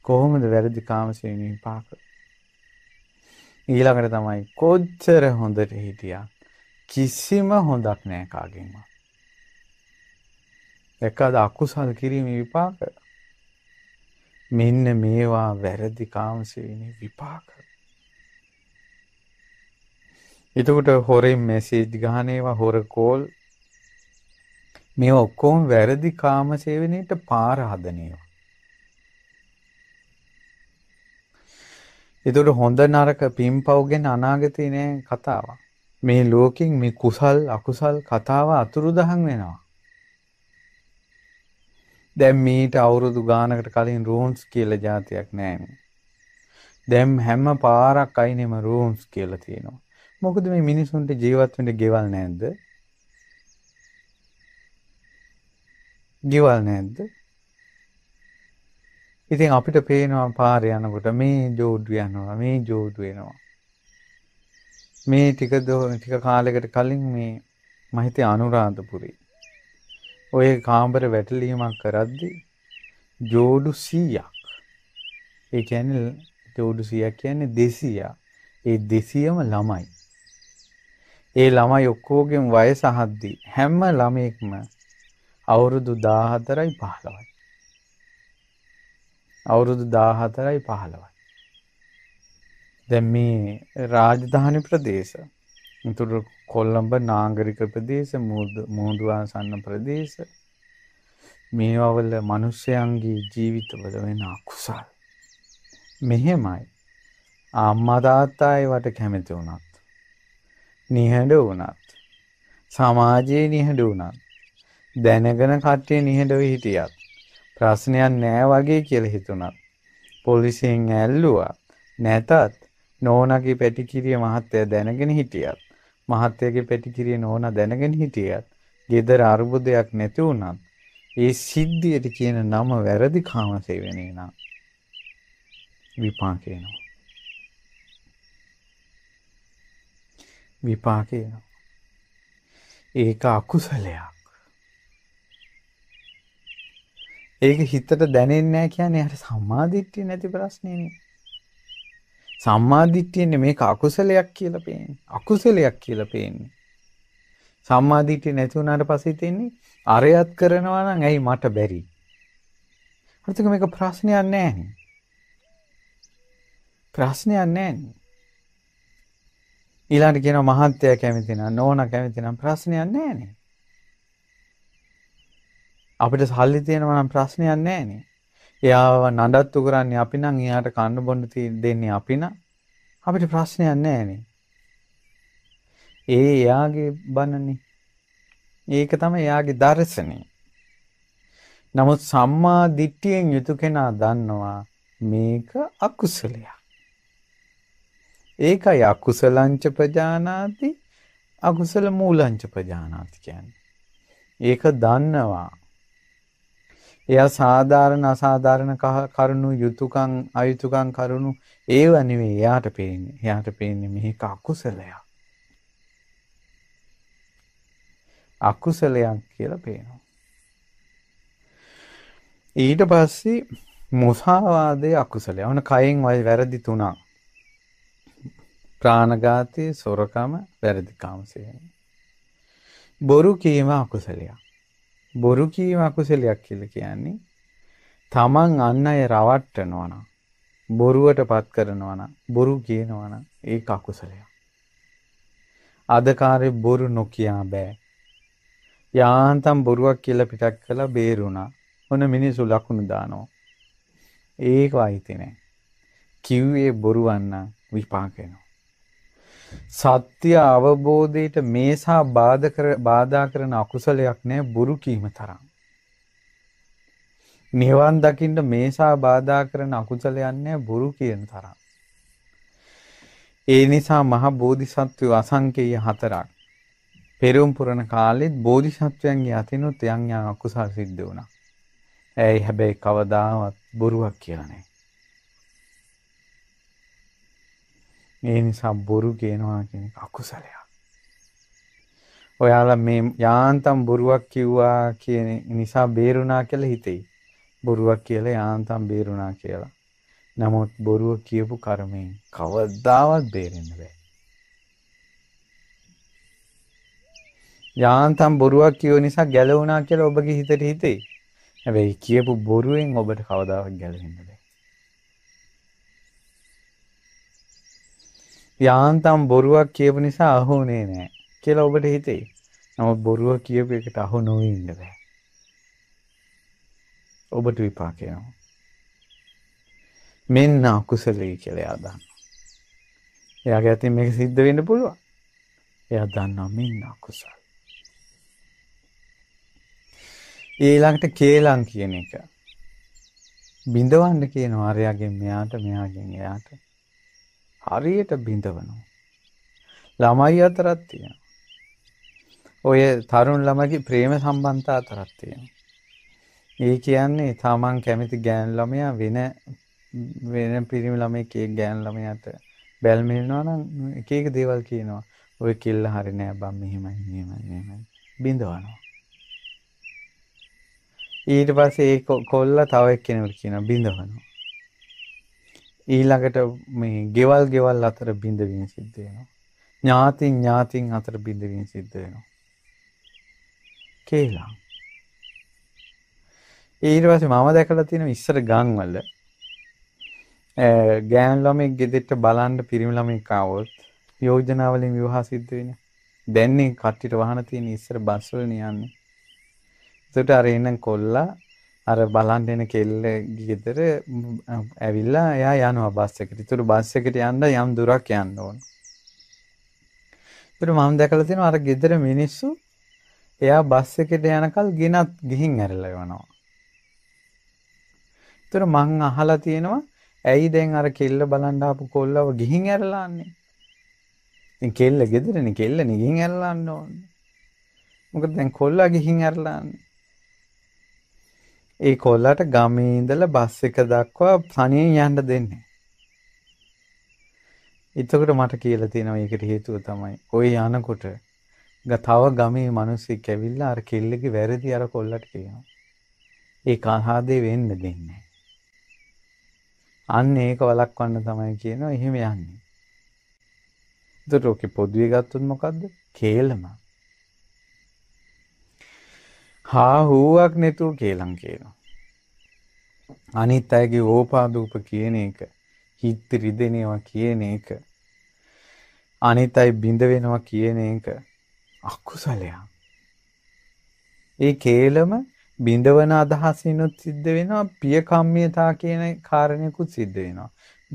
කොහොමද වැරදි කාමසේවනී විපාක? ඊළඟට තමයි කොච්චර හොඳට හිටියා කිසිම හොඳක් නැහැ කාගෙන්වත්. දැක්කාද අකුසල් කිරීම විපාක මෙන්න මේවා වැරදි කාමසේනේ විපාක එතකොට හොරෙන් මැසේජ් ගහන ඒවා හොර කෝල් මේ ඔක්කොම වැරදි කාමසේවනයට පාර හදන ඒවා එතකොට හොඳ නරක පින්පව් ගැන අනාගතේ නෑ කතාවක් මේ ලෝකෙන් මේ කුසල් අකුසල් කතාව අතුරුදහන් වෙනවා දැන් මීට අවුරුදු ගානකට කලින් රූම්ස් කියලා જાතියක් නැහැ දැන් හැම පාරක් අයිනෙම රූම්ස් කියලා තියෙනවා. මොකද මේ මිනිසුන්ට ජීවත් වෙන්න ගෙවල් නැද්ද? ගෙවල් නැද්ද? ඉතින් අපිට පේනවා පාරේ යනකොට මේ ජෝඩු යනවා මේ ජෝඩු වෙනවා. මේ ටික ටික කාලයකට කලින් මේ මහිතේ අනුරාධපුරේ ඔය කාම්බර වැටලීමක් කරද්දි ජෝඩු සීයක් ඒ ඇන ජෝඩු සියක් කියන්නේ දෙසීයා ඒ දෙසියම ළමයි ඒ ළමයි ඔක්කෝගෙන් වය සහද්දී හැම්ම ළමයෙක්ම අවුරුදු දාහතරයි පහළවයි අවුරුදු දාහතරයි පහළවයි දැ මේ රාජධානි ප්‍රදේශ ඉතුරු කොල්ලඹ නාංගරික ප්‍රදේශ මුහුදුවාසන්න ප්‍රදේශ මේවවල මනුෂ්‍යයන්ගේ ජීවිතවල වෙන අකුසල්. මෙහෙමයි. අම්මා තාත්තා ඒවට කැමති වුණත්. නිහඬ වුණත්. සමාජයේ නිහඬ වුණත්. දැනගෙන කට්ටිය නිහඬව හිටියත්. ප්‍රශ්නයක් නෑ වගේ කියලා හිතුණත්. පොලිසියෙන් ඇල්ලුවා. නැතත් නෝනගේ පැටිකිරිය මහත්තයා දැනගෙන හිටියත්. මහත්තයගේ පැටිකිරිය නෝනා දැනගෙන හිටියත් ගෙදර අරුබුදයක් නැති වුණත් ඒ සිද්ධියට කියන නම වැරදි කාමසේවණේ නා විපාකේනවා විපාකේනවා ඒක අකුසලයක් ඒක හිතට දැනෙන්නේ නැහැ කියන්නේ අර සම්මාදිට්ඨිය නැති ප්‍රශ්නේනේ සම්මාදිට්ඨියන්නේ මේක අකුසලයක් කියලා පේන්නේ. අකුසලයක් කියලා පේන්නේ. සම්මාදිට්ඨිය නැති වුණාට පස්සේ තියෙන්නේ අරයත් කරනවා නම් ඇයි මට බැරි? හරිද මේක ප්‍රශ්නයක් නැහැ ප්‍රශ්නයක් නැහැ ඊළඟට කියනවා මහත්ය කැමති නම් නෝනා කැමති නම් ප්‍රශ්නයක් නැහැ නේ අපිට සල්ලි තියෙනවා නම් ප්‍රශ්නයක් නැහැ නේ එයාව නඩත්තු කරන්නේ අපි නම් එයාට කන්න බොන්න දෙන්නේ අපි නම් අපිට ප්‍රශ්නයක් නැහැනේ. ඒ එයාගේ බනනේ. ඒක තමයි එයාගේ දර්ශනය. නමුත් සම්මා දිට්ඨියෙන් යුතු කෙනා දන්නවා මේක අකුසලයක්. ඒකයි අකුසලංච ප්‍රජානාති අකුසල මූලංච ප්‍රජානාති කියන්නේ. ඒක දන්නවා. එයා සාධාරණ අසාධාරණ කරුණු යුතුයකම් අයුතුයකම් කරුණු ඒව නෙවෙයි එයාට පේන්නේ. එයාට පේන්නේ මේක අකුසලයක්. අකුසලයක් කියලා පේනවා. ඊට පස්සේ මුසාවාදයේ අකුසලය. ඔන්න කයෙන් වැරදි තුනක්. ප්‍රාණඝාතය, සොරකම, වැරදි කාමසේවය. බොරු කීම අකුසලයක්. බොරු කීම අකුසලයක් කියලා කියන්නේ තමන් අන් අය රවට්ටනවා නම් බොරුවටපත් කරනවා නම් බොරු කියනවා නම් ඒක අකුසලයක්. අදකාරේ බොරු නොකියා බෑ. යාන්තම් බොරුවක් කියලා පිටක් කළා බේරුණා. ඔන්න මිනිස්සු ලකුණු දානවා. ඒක අයිති නෑ. කිව්වේ බොරුවන් නම් විපාක වෙනවා. සත්‍ය අවබෝධයට මේසා බාධා කර බාධා කරන අකුසලයක් නෑ බුරු කීම තරම්. නිවන් දකින්න මේසා බාධා කරන අකුසලයක් නෑ බුරු කියන තරම්. ඒ නිසා මහ බෝධිසත්වයෝ අසංකේය හතරක් පෙරුම් පුරණ කාලෙත් බෝධිසත්වයන්ගේ අතිනුත් යම් යම් අකුසල් සිද්ධ වුණා. ඇයි හැබැයි කවදාවත් බොරුවක් කියලා නෑ. ඒ නිසා බොරු කියනවා කියන අකුසලයක්. ඔයාලා මේ යාන්තම් බොරුවක් කිව්වා කියන නිසා බේරුණා කියලා හිතෙයි. බොරුවක් කියලා යාන්තම් බේරුණා කියලා. නමුත් බොරුව කියපු කර්මයෙන් කවදාවත් බේරෙන්න බෑ. යාන්තම් බොරුවක් කියව නිසා ගැලවුණා කියලා ඔබගේ හිතට හිතේ. හැබැයි කියපු බොරුවෙන් ඔබට කවදාවත් ගැලවෙන්න යාන්තම් බොරුවක් කියපු නිසා අහුනේ නෑ කියලා ඔබට හිතේ. නමුත් බොරුව කියපු එකට අහු නොවී ඉන්න බෑ. ඔබට විපාක එනවා. මෙන්න අකුසලයේ කියලා එයා දන්නවා. එයාගේ අතින් මේක සිද්ධ වෙන්න පුළුවන්. එයා දන්නවා මෙන්න අකුසල. ඊළඟට කේලම් කියන එක. බිඳවන්න කියනවා අරයාගෙන් මෙයාට මෙයාගෙන් එයාට. හරියට බිඳවනවා. ළමයි අතරත් තියෙනවා. ඔය තරුණ ළමගේ ප්‍රේම සම්බන්ධතා අතරත් තියෙනවා. ඒ කියන්නේ තමන් කැමති ගෑන් ළමයා වෙන වෙන පිරිමි ළමෙක් ඒ ගෑන් ළමයාට බැල්මිනවා නම් එක එක දේවල් කියනවා. ඔය කිල්ල හරි නෑ බම් මෙහෙමයි මෙහෙමයි මෙහෙමයි බිඳවනවා. ඊට පස්සේ ඒ කොල්ල තව එක්කෙනෙකුට කියනවා බිඳවනවා. ඊළඟට මේ ගෙවල් ගෙවල් අතර බිඳවීම සිද්ධ වෙනවා. ඥාතින් ඥාතින් අතර බිඳවීම සිද්ධ වෙනවා. කේලා. ඊට පස්සේ මම දැකලා තියෙන ඉස්සර ගම්වල ගෑන් ළමෙක් ගෙදෙට්ට බලන්න පිරිමි ළමෙක් ආවොත් යෝජනා වලින් විවාහ සිද්ධ වෙන්නේ. දැන් මේ කට්ටියට වහන තියෙන ඉස්සර බස් වලින් යන්නේ. ඒකට අර එනන් කොල්ලා අර බලන්ටෙන කෙල්ල ගෙදර ඇවිල්ලා එයා යනවා බස් එකට. ඉතුරු බස් එකට යන්න යම් දුරක් යන්න ඕන. ඉතුරු මම දැකලා තියෙනවා අර ගෙදර මිනිස්සු එයා බස් එකට යනකල් ගෙනත් ගිහින් ඇරලා යනවා. ඉතුරු මං අහලා තියෙනවා ඇයි දැන් අර කෙල්ල බලන්න ආපු කොල්ලව ගිහින් ඇරලා යන්නේ? ඉතින් කෙල්ල ගෙදරනේ කෙල්ලනේ ගිහින් ඇරලා යන්න ඕනේ. මොකද දැන් කොල්ලා ගිහින් ඇරලා යන්නේ. ඒ කොල්ලට ගමේ ඉඳලා බස් එක දක්වා තනියෙන් යන්න දෙන්නේ. එතකොට මට කියලා තියෙනවා ඒකට හේතුව තමයි ওই යනකොට තව ගමේ මිනිස්සෙක් ඇවිල්ලා අර කෙල්ලගේ වැරදි අර කොල්ලට කියනවා. ඒක අහාදේ වෙන්න දෙන්නේ. අන්න ඒක වළක්වන්න තමයි කියනවා එහෙම යන්නේ. එතකොට ඔකේ පොදුවේ ගත්තොත් මොකද්ද? කේලම. හා හූවක් නැතුව කේලම් කියනවා. අනිත් අයගේ ඕපාදූප කියන එක හිත රිදෙනවා කියන එක අනිත් අය බිඳ වෙනවා කියන එක අකුසලයක්. ඒ කේලම බිඳවන අදහසිනුත් සිද්ධ වෙනවා පියකම්මියතා කියන කාරණයකුත් සිද්ධ වෙනවා.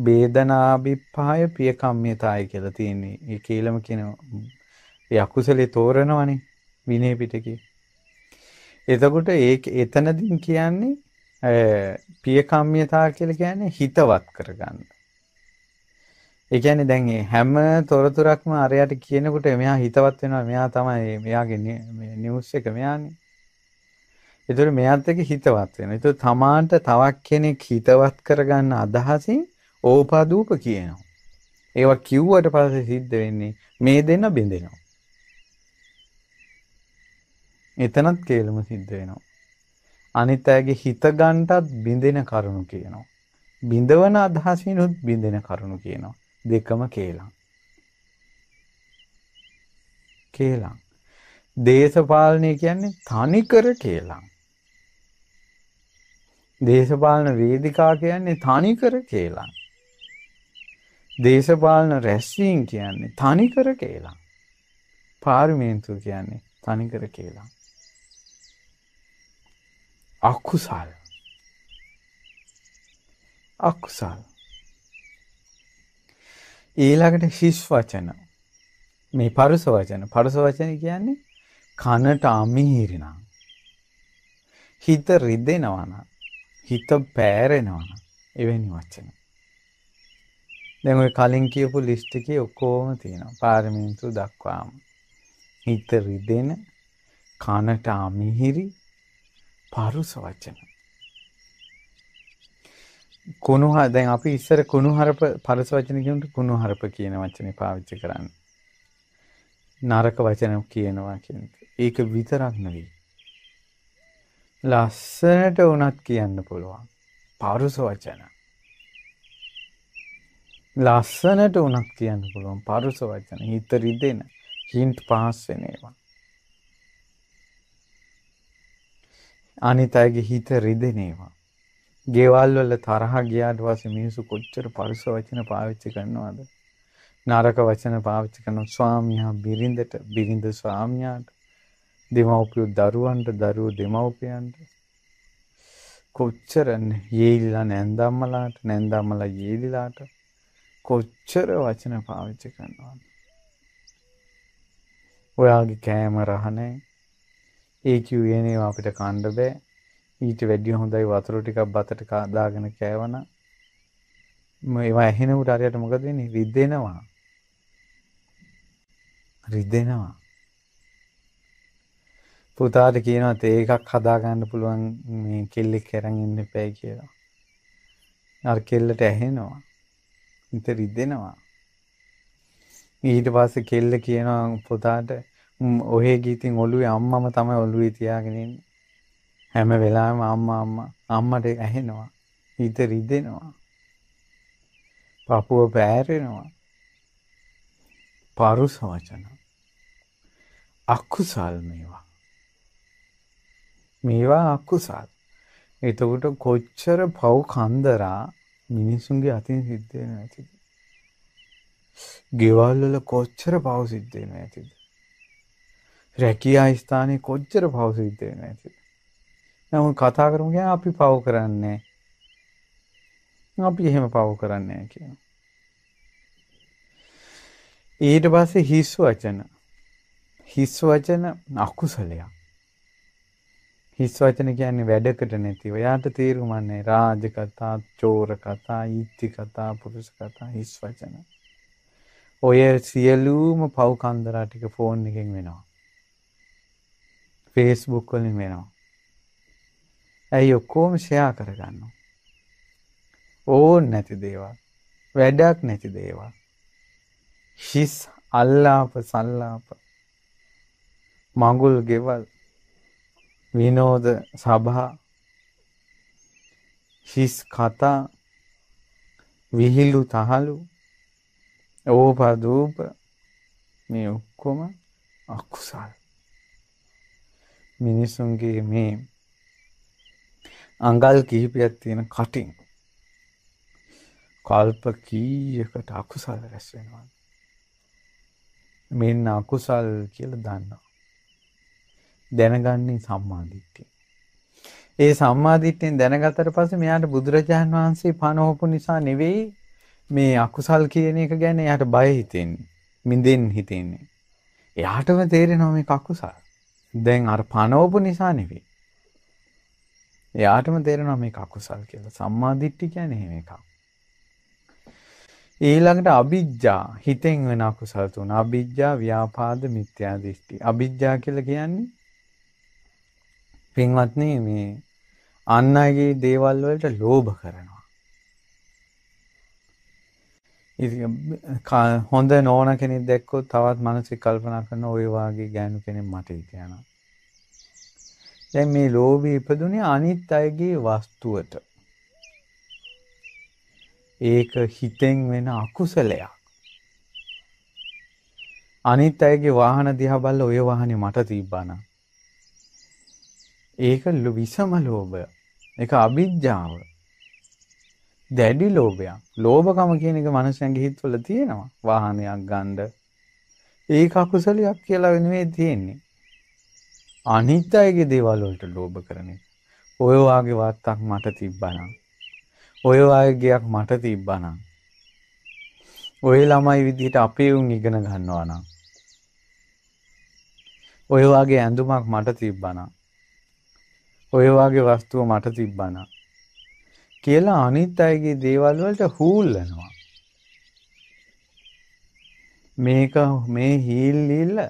බේදනාභිප්පාය පියකම්මියතාය කියලා තියෙන්නේ. ඒ කේලම කියන ඒ අකුසලේ තෝරනවනේ විනය පිටකේ. එතකොට ඒ එතනදින් කියන්නේ පියකම්මිතා කියලා කියන්නේ හිතවත් කරගන්න. ඒ කියන්නේ දැන් මේ හැම තොරතුරක්ම අරයට කියනකොට මෙයා හිතවත් වෙනවා මෙයා තමයි මෙයාගේ නිවුස් එක මෙයානේ. ඒතර මෙයාත් එක්ක හිතවත් වෙනවා. ඒතර තමාන්ට තවක් කෙනෙක් හිතවත් කරගන්න අදහසින් ඕපාදූප කියනවා. ඒවා කිව්වට පස්සේ සිද්ධ වෙන්නේ මේ දෙන්න බින්දෙනවා. එතනත් කේලම සිද්ධ වෙනවා. අනිත් අයගේ හිත ගන්නටත් බිඳෙන කරුණු කියනවා. බිඳවන අදහසිනුත් බිඳෙන කරුණු කියනවා. දෙකම කේලම්. කේලම්. දේශපාලනය කියන්නේ තනිකර කේලම්. දේශපාලන වේදිකා කියන්නේ තනිකර කේලම්. දේශපාලන රැස්වීම් කියන්නේ තනිකර කේලම්. පාර්ලිමේන්තුව කියන්නේ තනිකර කේලම්. අකුසල් අකුසල් ඊළඟට ශිෂ් වචන මේ පරුස වචන පරුස වචන කියන්නේ කනට අමිහිරිනම් හිත රිදෙනවා නම් හිත පෑරෙනවා නම් එවැනි වචන දැන් ඔය කලින් කියපු ලිස්ට් එකේ ඔක්කොම තියෙනවා පාරමිතු දක්වාම හිත රිදෙන කනට අමිහිරි පරුස වචන. කුණුහ දැන් අපි ඉස්සර කුණුහරප පරුස වචන කියනකොට කුණුහරප කියන වචනේ පාවිච්චි කරන්නේ. නරක වචන කියනවා කියන ඒක විතරක් නෙවෙයි. ලස්සනට වුණත් කියන්න පුළුවන්. පරුස වචන. ලස්සනට වුණත් කියන්න පුළුවන් පරුස වචන. හිත රිදෙන. හින්ට් පාස් වෙන ඒවා. අනිත් අයගේ හිත රිදෙනේවා. ගෙවල් වල තරහ ගියාට පස්සේ මිනිස්සු කොච්චර පරිස වචන පාවිච්චි කරනවද? නරක වචන පාවිච්චි කරන ස්වාමියා බිරිඳට බිරිඳ ස්වාමියාට දෙමව්පියෝ දරුවන්ට දරුවෝ දෙමව්පියන්ට කොච්චර යේලිලා නැන්දම්මලාට නැන්දම්මලා යේලිලාට කොච්චර වචන පාවිච්චි කරනවද ඔයාගේ කෑම රහනේ ඒ කිව්වේ ඒවා අපිට කන්න බෑ. ඊට වැඩිය හොඳයි වතුර ටිකක් බතට දාගෙන කෑවනම් මේවා ඇහෙන උට හරියට මොකද වෙන්නේ? රිදෙනවා. රිදෙනවා. පුතාට කියනවා ඒකක් හදාගන්න පුළුවන් මේ කෙල්ලෙක් කරන් ඉන්න එපයි කියලා. අර කෙල්ලට ඇහෙනවා. හිත රිදෙනවා. ඊට පස්සේ කෙල්ල කියනවා පුතාට ඔහේ ගීතින් ඔලුවේ අම්මම තමයි ඔලුවේ තියාගෙන ඉන්නේ. හැම වෙලාවෙම අම්මා අම්මා අම්මට ඇහෙනවා. හිත රිදෙනවා. පපුව පෑරෙනවා. පරුස වචන. අකුසල් මේවා. මේවා අකුසල්. එතකොට කොච්චර පව් කන්දරා මිනිසුන්ගේ අතින් සිද්ධ වෙනවා ඇතිද? ගෙවල් වල කොච්චර පව් සිද්ධ වෙනවා ඇතිද? රැකියා ස්ථානයේ කොච්චර පව සිද්ධ වෙන ඇති. නමුත් කතා කරමු කියන්නේ අපි පව කරන්නේ අපි එහෙම පව කරන්නේ කියන. ඊට පස්සේ හිස් වචන. හිස් වචන අකුසලයක්. හිස් වචන කියන්නේ වැඩකට නැති. ඔයාට තේරුමන්නේ රාජ කතා, චෝර කතා, ඊත්‍ති කතා, පුරුෂ කතා හිස් වචන. ඔය සියලුම පව් කන්දරා ටික ෆෝන් එකෙන් වෙනවා. ෆේස්බුක් වලින් වෙනවා. ඇයි ඔක්කොම ෂෙයා කරගන්නවා. ඕන් නැති දේවල්. වැඩක් නැති දේවල්. හිස් අල්ලාප සල්ලාප. මඟුල් ගෙවල්. විනෝද සභා. හිස් කතා. විහිළු තහළු. ඕපදූප මේ ඔක්කොම අකුසල්. මිනිසුන්ගේ මේ අඟල් කිහිපයක් තියෙන කටින් කල්ප කීයකට අකුසල් රැස් වෙනවා. මෙන්න අකුසල් කියලා දන්නවා. දැනගන්නේ සම්මාදිට්ඨිය. ඒ සම්මාදිට්ඨියෙන් දැනගත්තට පස්සේ මෙයාට බුදුරජාන් වහන්සේ පනෝපු නිසා නෙවෙයි මේ අකුසල් කියන එක ගැන එයාට බය හිතෙන්නේ. මිදෙන්න හිතෙන්නේ. එයාටම තේරෙනවා මේ අකුසල්. දැන් අර පනවපු නිසා නෙවෙයි. එයාටම තේරෙනවා මේක අකුසල් කියලා. සම්මා දිට්ඨිය කියන්නේ එහෙම එකක්. ඊළඟට අවිජ්ජා හිතෙන් වෙන අකුසල් තුන. අවිජ්ජා ව්‍යාපාද මිත්‍යා දෘෂ්ටි. අවිජ්ජා කියලා කියන්නේ පින්වත්නි මේ අන් අයගේ දේවල් වලට ලෝභ කරනවා. හොඳ නෝන කෙනෙක් දැක්කොත් තවත් මනසෙ කල්පනා කරන ওই වාගේ ගෑනු කෙනෙක් මට හිතනවා. දැන් මේ ලෝභය ඉපදුනේ අනිත් අයගේ වස්තුවට. ඒක හිතෙන් වෙන අකුසලයක්. අනිත් අයගේ වාහන දිහා බැලලා ඔය වාහනේ මට තිබ්බා ඒක විසම ලෝභය. ඒක අවිජ්ජාව. දැඩි ලෝභයක් ලෝභකම කියන එක මනුෂ්‍යයන්ගේ හිතවල තියෙනවා වාහනයක් ගන්න ඒක අකුසලයක් කියලා නෙවෙයි තියෙන්නේ අනිත් අයගේ දේවල් වලට ලෝභ කරන එක ඔය වාගේ වත්තක් මට තිබ්බනම් ඔය වාගේ ගයක් මට තිබ්බනම් ඔය ළමයි විදිහට අපේ උන් ඉගෙන ගන්නවා නම් ඔය වාගේ ඇඳුමක් මට තිබ්බනම් ඔය වාගේ වස්තුව මට තිබ්බනම් කියලා අනිත් අයගේ දේවල් වලට හූල්ලනවා. මේක මේ හීල්ලිල්ල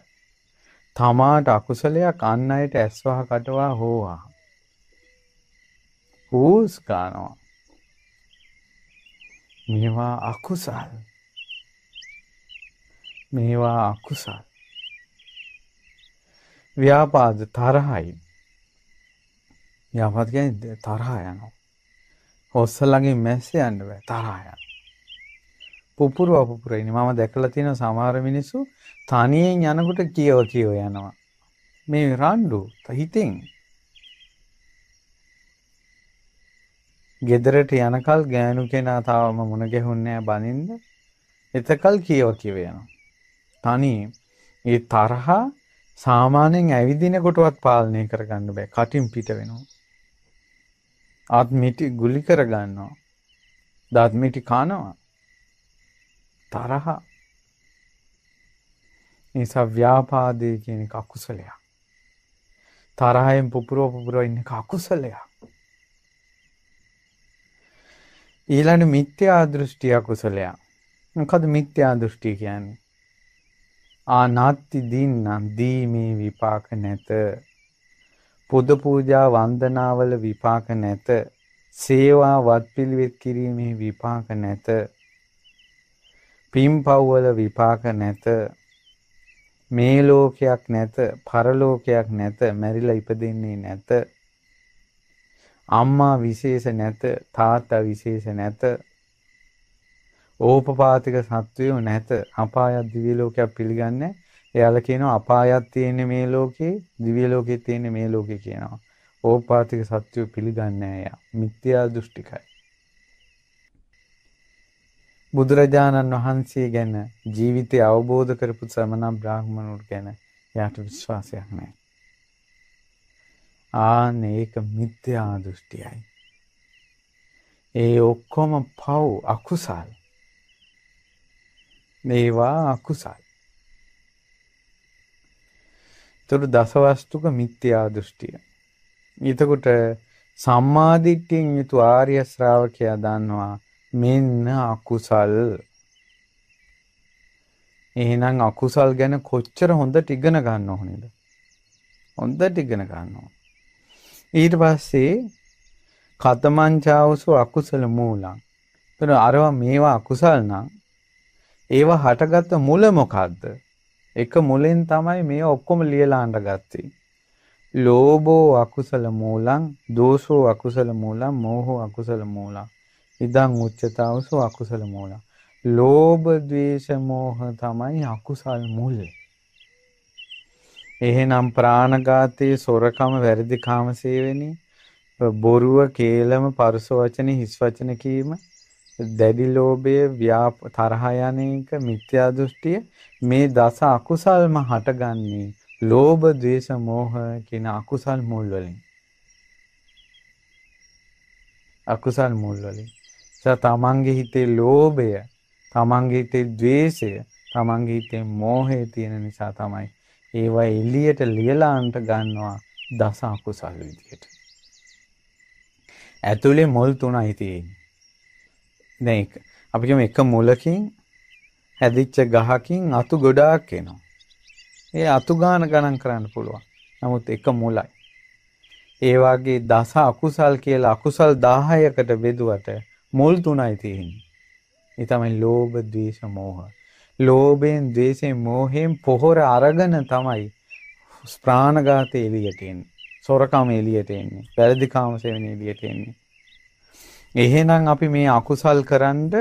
තමාට අකුසලයක් අන් අයට ඇස්වහ කටවා හෝවා. හූස් ගන්නවා. මේවා අකුසල්. මේවා අකුසල්. ව්‍යාපාද තරහයි. ව්‍යාපාද කියන්නේ තරහ යනවා. ඔස්සලඟින් මැස්ස යන්න බෑ තරහා පුපුරු අපපුර ඉන්නේ මම දැකලා තියෙන සමහර මිනිස්සු තනියෙන් යනකොට කියව කියව යනවා මේ රණ්ඩු හිතෙන් ගෙදරට යනකල් ගෑනු කෙනා තාවම මුණ ගැහුන්නේ බනින්ද එතකල් කියව කියව යනවා තනි ඒ තරහා සාමාන්‍යයෙන් ඇවිදිනකොටවත් පාලනය කරගන්න බෑ කටින් පිට වෙනවා ආත්මිටි ගුලි කරගන්නවා. දාත්මිටි කානවා. තරහ. නිසා ව්‍යාපාදේ කියන එක අකුසලයක්. තරහයෙන් පුපුරව පුපුරව ඉන්න එක අකුසලයක්. ඊළඟ මිත්‍යා දෘෂ්ටි අකුසලයක්. මොකද මිත්‍යා දෘෂ්ටි කියන්නේ? ආනාත්ති දින්නම් දීමේ විපාක නැත පුද පූජා වන්දනාවල විපාක නැත. සේවා වත්පිළිවෙත් කිරීමේ විපාක නැත. පින්පව් වල විපාක නැත. මේ ලෝකයක් නැත, පරලෝකයක් නැත, මැරිලා ඉපදෙන්නේ නැත. අම්මා විශේෂ නැත, තාත්තා විශේෂ නැත. ඕපපාතික සත්වයෝ නැත. අපාය දිව්‍ය ලෝකයක් පිළිගන්නේ එයාලා කියනවා අපායත් තියෙන්නේ මේ ලෝකේ, දිව්‍ය ලෝකෙත් තියෙන්නේ මේ ලෝකේ කියනවා. ඕපාතික සත්‍යය පිළිගන්නේ නැහැ එයා. මිත්‍යා දෘෂ්ටිකයි. බුදුරජාණන් වහන්සේ ගැන ජීවිතය අවබෝධ කරපු සමන බ්‍රාහ්මණුන් ගැන යාට විශ්වාසයක් නැහැ. ආන ඒක මිත්‍යා දෘෂ්ටියයි. ඒ ඔක්කොම පව් අකුසල්. මේවා අකුසල්. එතකොට දසවස්තුක මිත්‍යා දෘෂ්ටිය. එතකොට සම්මාදිට්ඨියෙන් යුතු ආර්ය ශ්‍රාවකයා දන්නවා මෙන්න අකුසල්. එහෙනම් අකුසල් ගැන කොච්චර හොඳට ඉගෙන ගන්න ඕනේද? හොඳට ඉගෙන ගන්න ඕන. ඊට පස්සේ කතමංචාවසු අකුසල මූලං. එතන අරවා මේවා අකුසල් නම් ඒවා හටගත්ත මුල මොකද්ද? එක මුලින් තමයි මේ ඔක්කොම ලියලා අඳගත්තේ. ලෝභෝ අකුසල මූලං, දෝෂෝ අකුසල මූලං, මෝහෝ අකුසල මූලං. ඉදං උච්චතාවසෝ අකුසල මූලං. ලෝභ, ద్వේෂ, මෝහ තමයි අකුසල් මුල්. එහෙනම් ප්‍රාණඝාතයේ සොරකම වැරදි කාමසේවණි බොරුව කේලම පරුස වචන හිස් වචන කීම දැඩි ලෝභය, ව්‍යාප තරහ යන එක, මිත්‍යා දෘෂ්ටිය මේ දස අකුසල්ම හටගන්නේ ලෝභ, ద్వේෂ, මෝහ කියන අකුසල් මූල් වලින්. අකුසල් මූල් වලින්. තමන්ගේ හිතේ ලෝභය, තමන්ගේ හිතේ ద్వේෂය, තමන්ගේ හිතේ මෝහය තියෙන නිසා තමයි ඒවා එළියට ලියලාන්ට ගන්නවා දස අකුසල් විදියට. ඇතුලේ මොල් තුනයි තියෙන්නේ. දැන් එක අපි කියමු එක මුලකින් හැදිච්ච ගහකින් අතු ගොඩාක් එනවා. ඒ අතු ගාන ගණන් කරන්න පුළුවන්. නමුත් එක මුලයි. ඒ වගේ දස අකුසල් කියලා අකුසල් 1000කට බෙදුවට මුල් තුනයි තියෙන්නේ. ඒ තමයි ලෝභ, ද්වේෂ, මෝහ. ලෝභයෙන්, ද්වේෂයෙන්, මෝහයෙන් පොහොර අරගෙන තමයි ප්‍රාණඝාතය එළියට එන්නේ. සොරකම එළියට එන්නේ. වැරදි කාම සේවන එළියට එන්නේ. එහෙනම් අපි මේ අකුසල් කරන්ඩ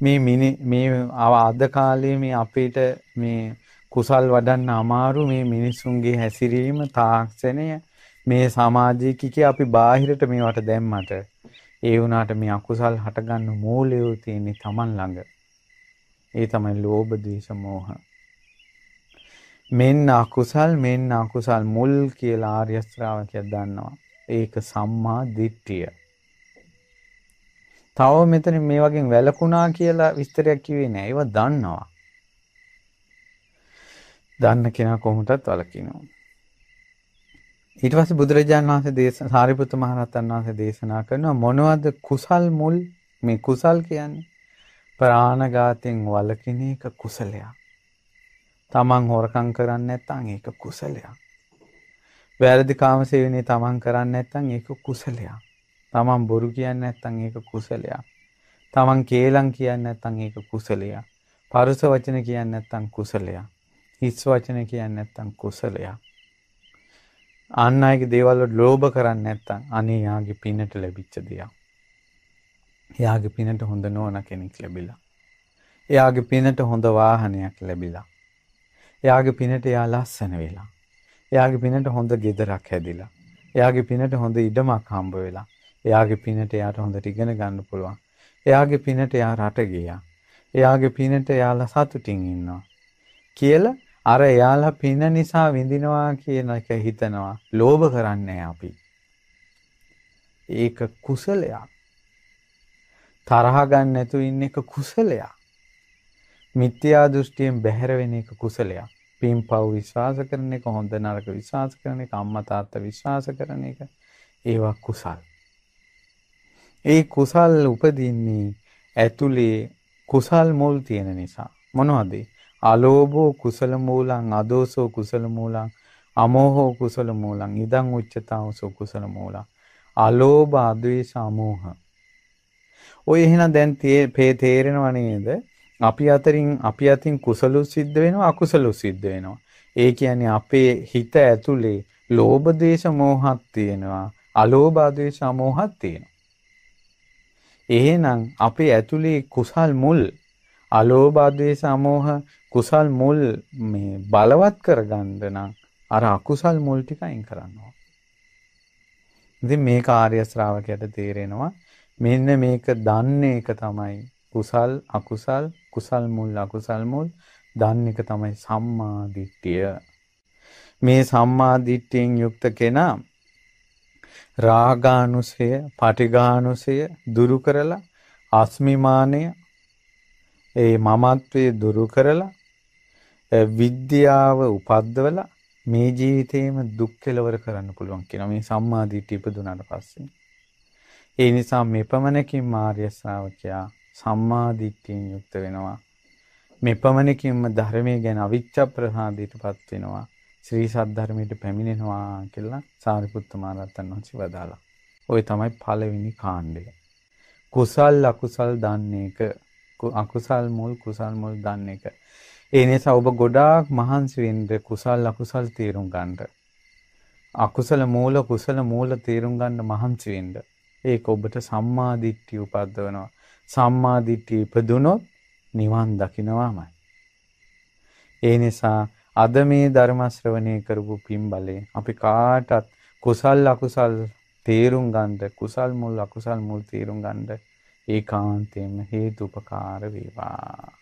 මේ මිනි මේ අද කාලේ මේ අපිට මේ කුසල් වඩන්න අමාරු මේ මිනිස්සුන්ගේ හැසිරීම තාක්ෂණය මේ සමාජිකික අපි බාහිරට මේවට දැම්මට ඒ වුණාට මේ අකුසල් හටගන්න මූලය තියෙන්නේ Taman ළඟ. ඒ තමයි ලෝභ ද්වේෂ මෝහ. මෙන්න අකුසල් මෙන්න අකුසල් මුල් කියලා ආර්ය ශ්‍රාවකයා දන්නවා. ඒක සම්මා දිට්ඨිය. තව මෙතන මේ වගේ වැලකුණා කියලා විස්තරයක් කිව්වේ නෑ. ඒවා දන්නවා. දන්න කෙනා කොහොමදත් වලකිනවා. ඊට පස්සේ බුදුරජාණන් වහන්සේ දේශනා සාරිපුත්ත මහ රහතන් වහන්සේ දේශනා කරනවා මොනවද කුසල් මුල් මේ කුසල් කියන්නේ ප්‍රාණඝාතයෙන් වලකින එක කුසලයක්. තමන් හොරකම් කරන්නේ නැත්නම් ඒක කුසලයක්. වැරදි කාමසේවනයේ තමන් කරන්නේ නැත්නම් ඒක කුසලයක්. තමන් බොරු කියන්නේ නැත්නම් ඒක කුසලයක්. තමන් කේලම් කියන්නේ නැත්නම් ඒක කුසලයක්. පරුස වචන කියන්නේ නැත්නම් කුසලයක්. හිස් වචන කියන්නේ නැත්නම් කුසලයක්. අන් අයගේ දේවල් වලට ලෝභ කරන්නේ නැත්නම් අනේ යාගේ පිනට ලැබිච්ච දෙයක්. එයාගේ පිනට හොඳ නෝන කෙනෙක් ලැබිලා. එයාගේ පිනට හොඳ වාහනයක් ලැබිලා. එයාගේ පිනට එයා ලස්සන වෙලා. එයාගේ පිනට හොඳ ගෙදරක් හැදිලා. එයාගේ පිනට හොඳ ඉඩමක් හම්බ වෙලා. එයාගේ පිනට එයාට හොඳට ඉගෙන ගන්න පුළුවන්. එයාගේ පිනට එයා රට ගියා. එයාගේ පිනට එයාලා සතුටින් ඉන්නවා. කියලා අර එයාලා පින නිසා විඳිනවා කියන එක හිතනවා. ලෝභ කරන්නේ අපි. ඒක කුසලයක්. තරහ ගන්න නැතු ඉන්න එක කුසලයක්. මිත්‍යා දෘෂ්ටියෙන් බැහැර වෙන එක කුසලයක්. පින් පව් විශ්වාස කරන එක හොඳ නරක විශ්වාස කරන එක අම්මා තාත්තා විශ්වාස කරන එක ඒවා කුසල්. ඒ කුසල් උපදින්නේ ඇතුලේ කුසල් මුල් තියෙන නිසා. මොනවද? අලෝභෝ කුසල මූලං, අදෝසෝ කුසල මූලං, අමෝහෝ කුසල මූලං, ඉදං උච්චතාවසෝ කුසල මූලං. අලෝභ, අද්වේෂ, අමෝහ. ඔය එහෙනම් දැන් තේ තේරෙනව නේද? අපි අතරින් අපි අතින් කුසලු සිද්ධ වෙනවා අකුසලු සිද්ධ වෙනවා. ඒ කියන්නේ අපේ හිත ඇතුලේ ලෝභ, ද්වේෂ, මෝහත් තියෙනවා. අලෝභ, ද්වේෂ, අමෝහත් තියෙනවා. එහෙනම් අපේ ඇතුලේ කුසල් මුල් අලෝභ ද්වේෂ අමෝහ කුසල් මුල් මේ බලවත් කරගන්න නම් අර අකුසල් මුල් ටික අයින් කරන්න ඕන. ඉතින් මේ කාර්ය ශ්‍රාවකයට තේරෙනවා මෙන්න මේක දන්නේ එක තමයි කුසල් අකුසල් කුසල් මුල් අකුසල් මුල් දන්න එක තමයි සම්මා දිට්ඨිය මේ සම්මා දිට්ඨියෙන් යුක්ත කෙනා රාගානුසය, පටිඝානුසය දුරු කරලා අස්මිමානය ඒ මමත්වයේ දුරු කරලා විද්‍යාව උපද්දවලා මේ ජීවිතේම දුක් කෙලවර කරන්න පුළුවන් කියන මේ සම්මා දිට්ඨිය ඉපදුනාට පස්සේ. ඒ නිසා මෙපමණකින් මාර්ය ශ්‍රාවකයා සම්මා දිට්ඨියෙන් යුක්ත වෙනවා. මෙපමණකින්ම ධර්මයේ ගැන අවිච්ඡ ප්‍රහාදීටපත් වෙනවා. ශ්‍රී සද්ධර්මයට පැමිණෙනවා කියලා සාරිපුත්ත මහරහතන් වහන්සේ වදාලා. ওই තමයි පළවෙනි කාණ්ඩය. කුසල් අකුසල් දන්නේ එක අකුසල් මුල් කුසල් මුල් දන්නේ එක. ඒ නිසා ඔබ ගොඩාක් මහන්සි වෙන්න කුසල් අකුසල් තේරුම් ගන්න. අකුසල මූල කුසල මූල තේරුම් ගන්න මහන්සි වෙන්න. ඒක ඔබට සම්මා දිට්ඨිය උපද්දවනවා. සම්මා දිට්ඨිය ඉපදුනොත් නිවන් දකින්නවාමයි. ඒ නිසා අද මේ ධර්ම ශ්‍රවණය කරපු පින් බලේ අපි කාටත් කුසල් අකුසල් තේරුම් ගන්න කුසල් මුල් අකුසල් මුල් තේරුම් ගන්න ඒකාන්තයෙන්ම හේතුපකාර වේවා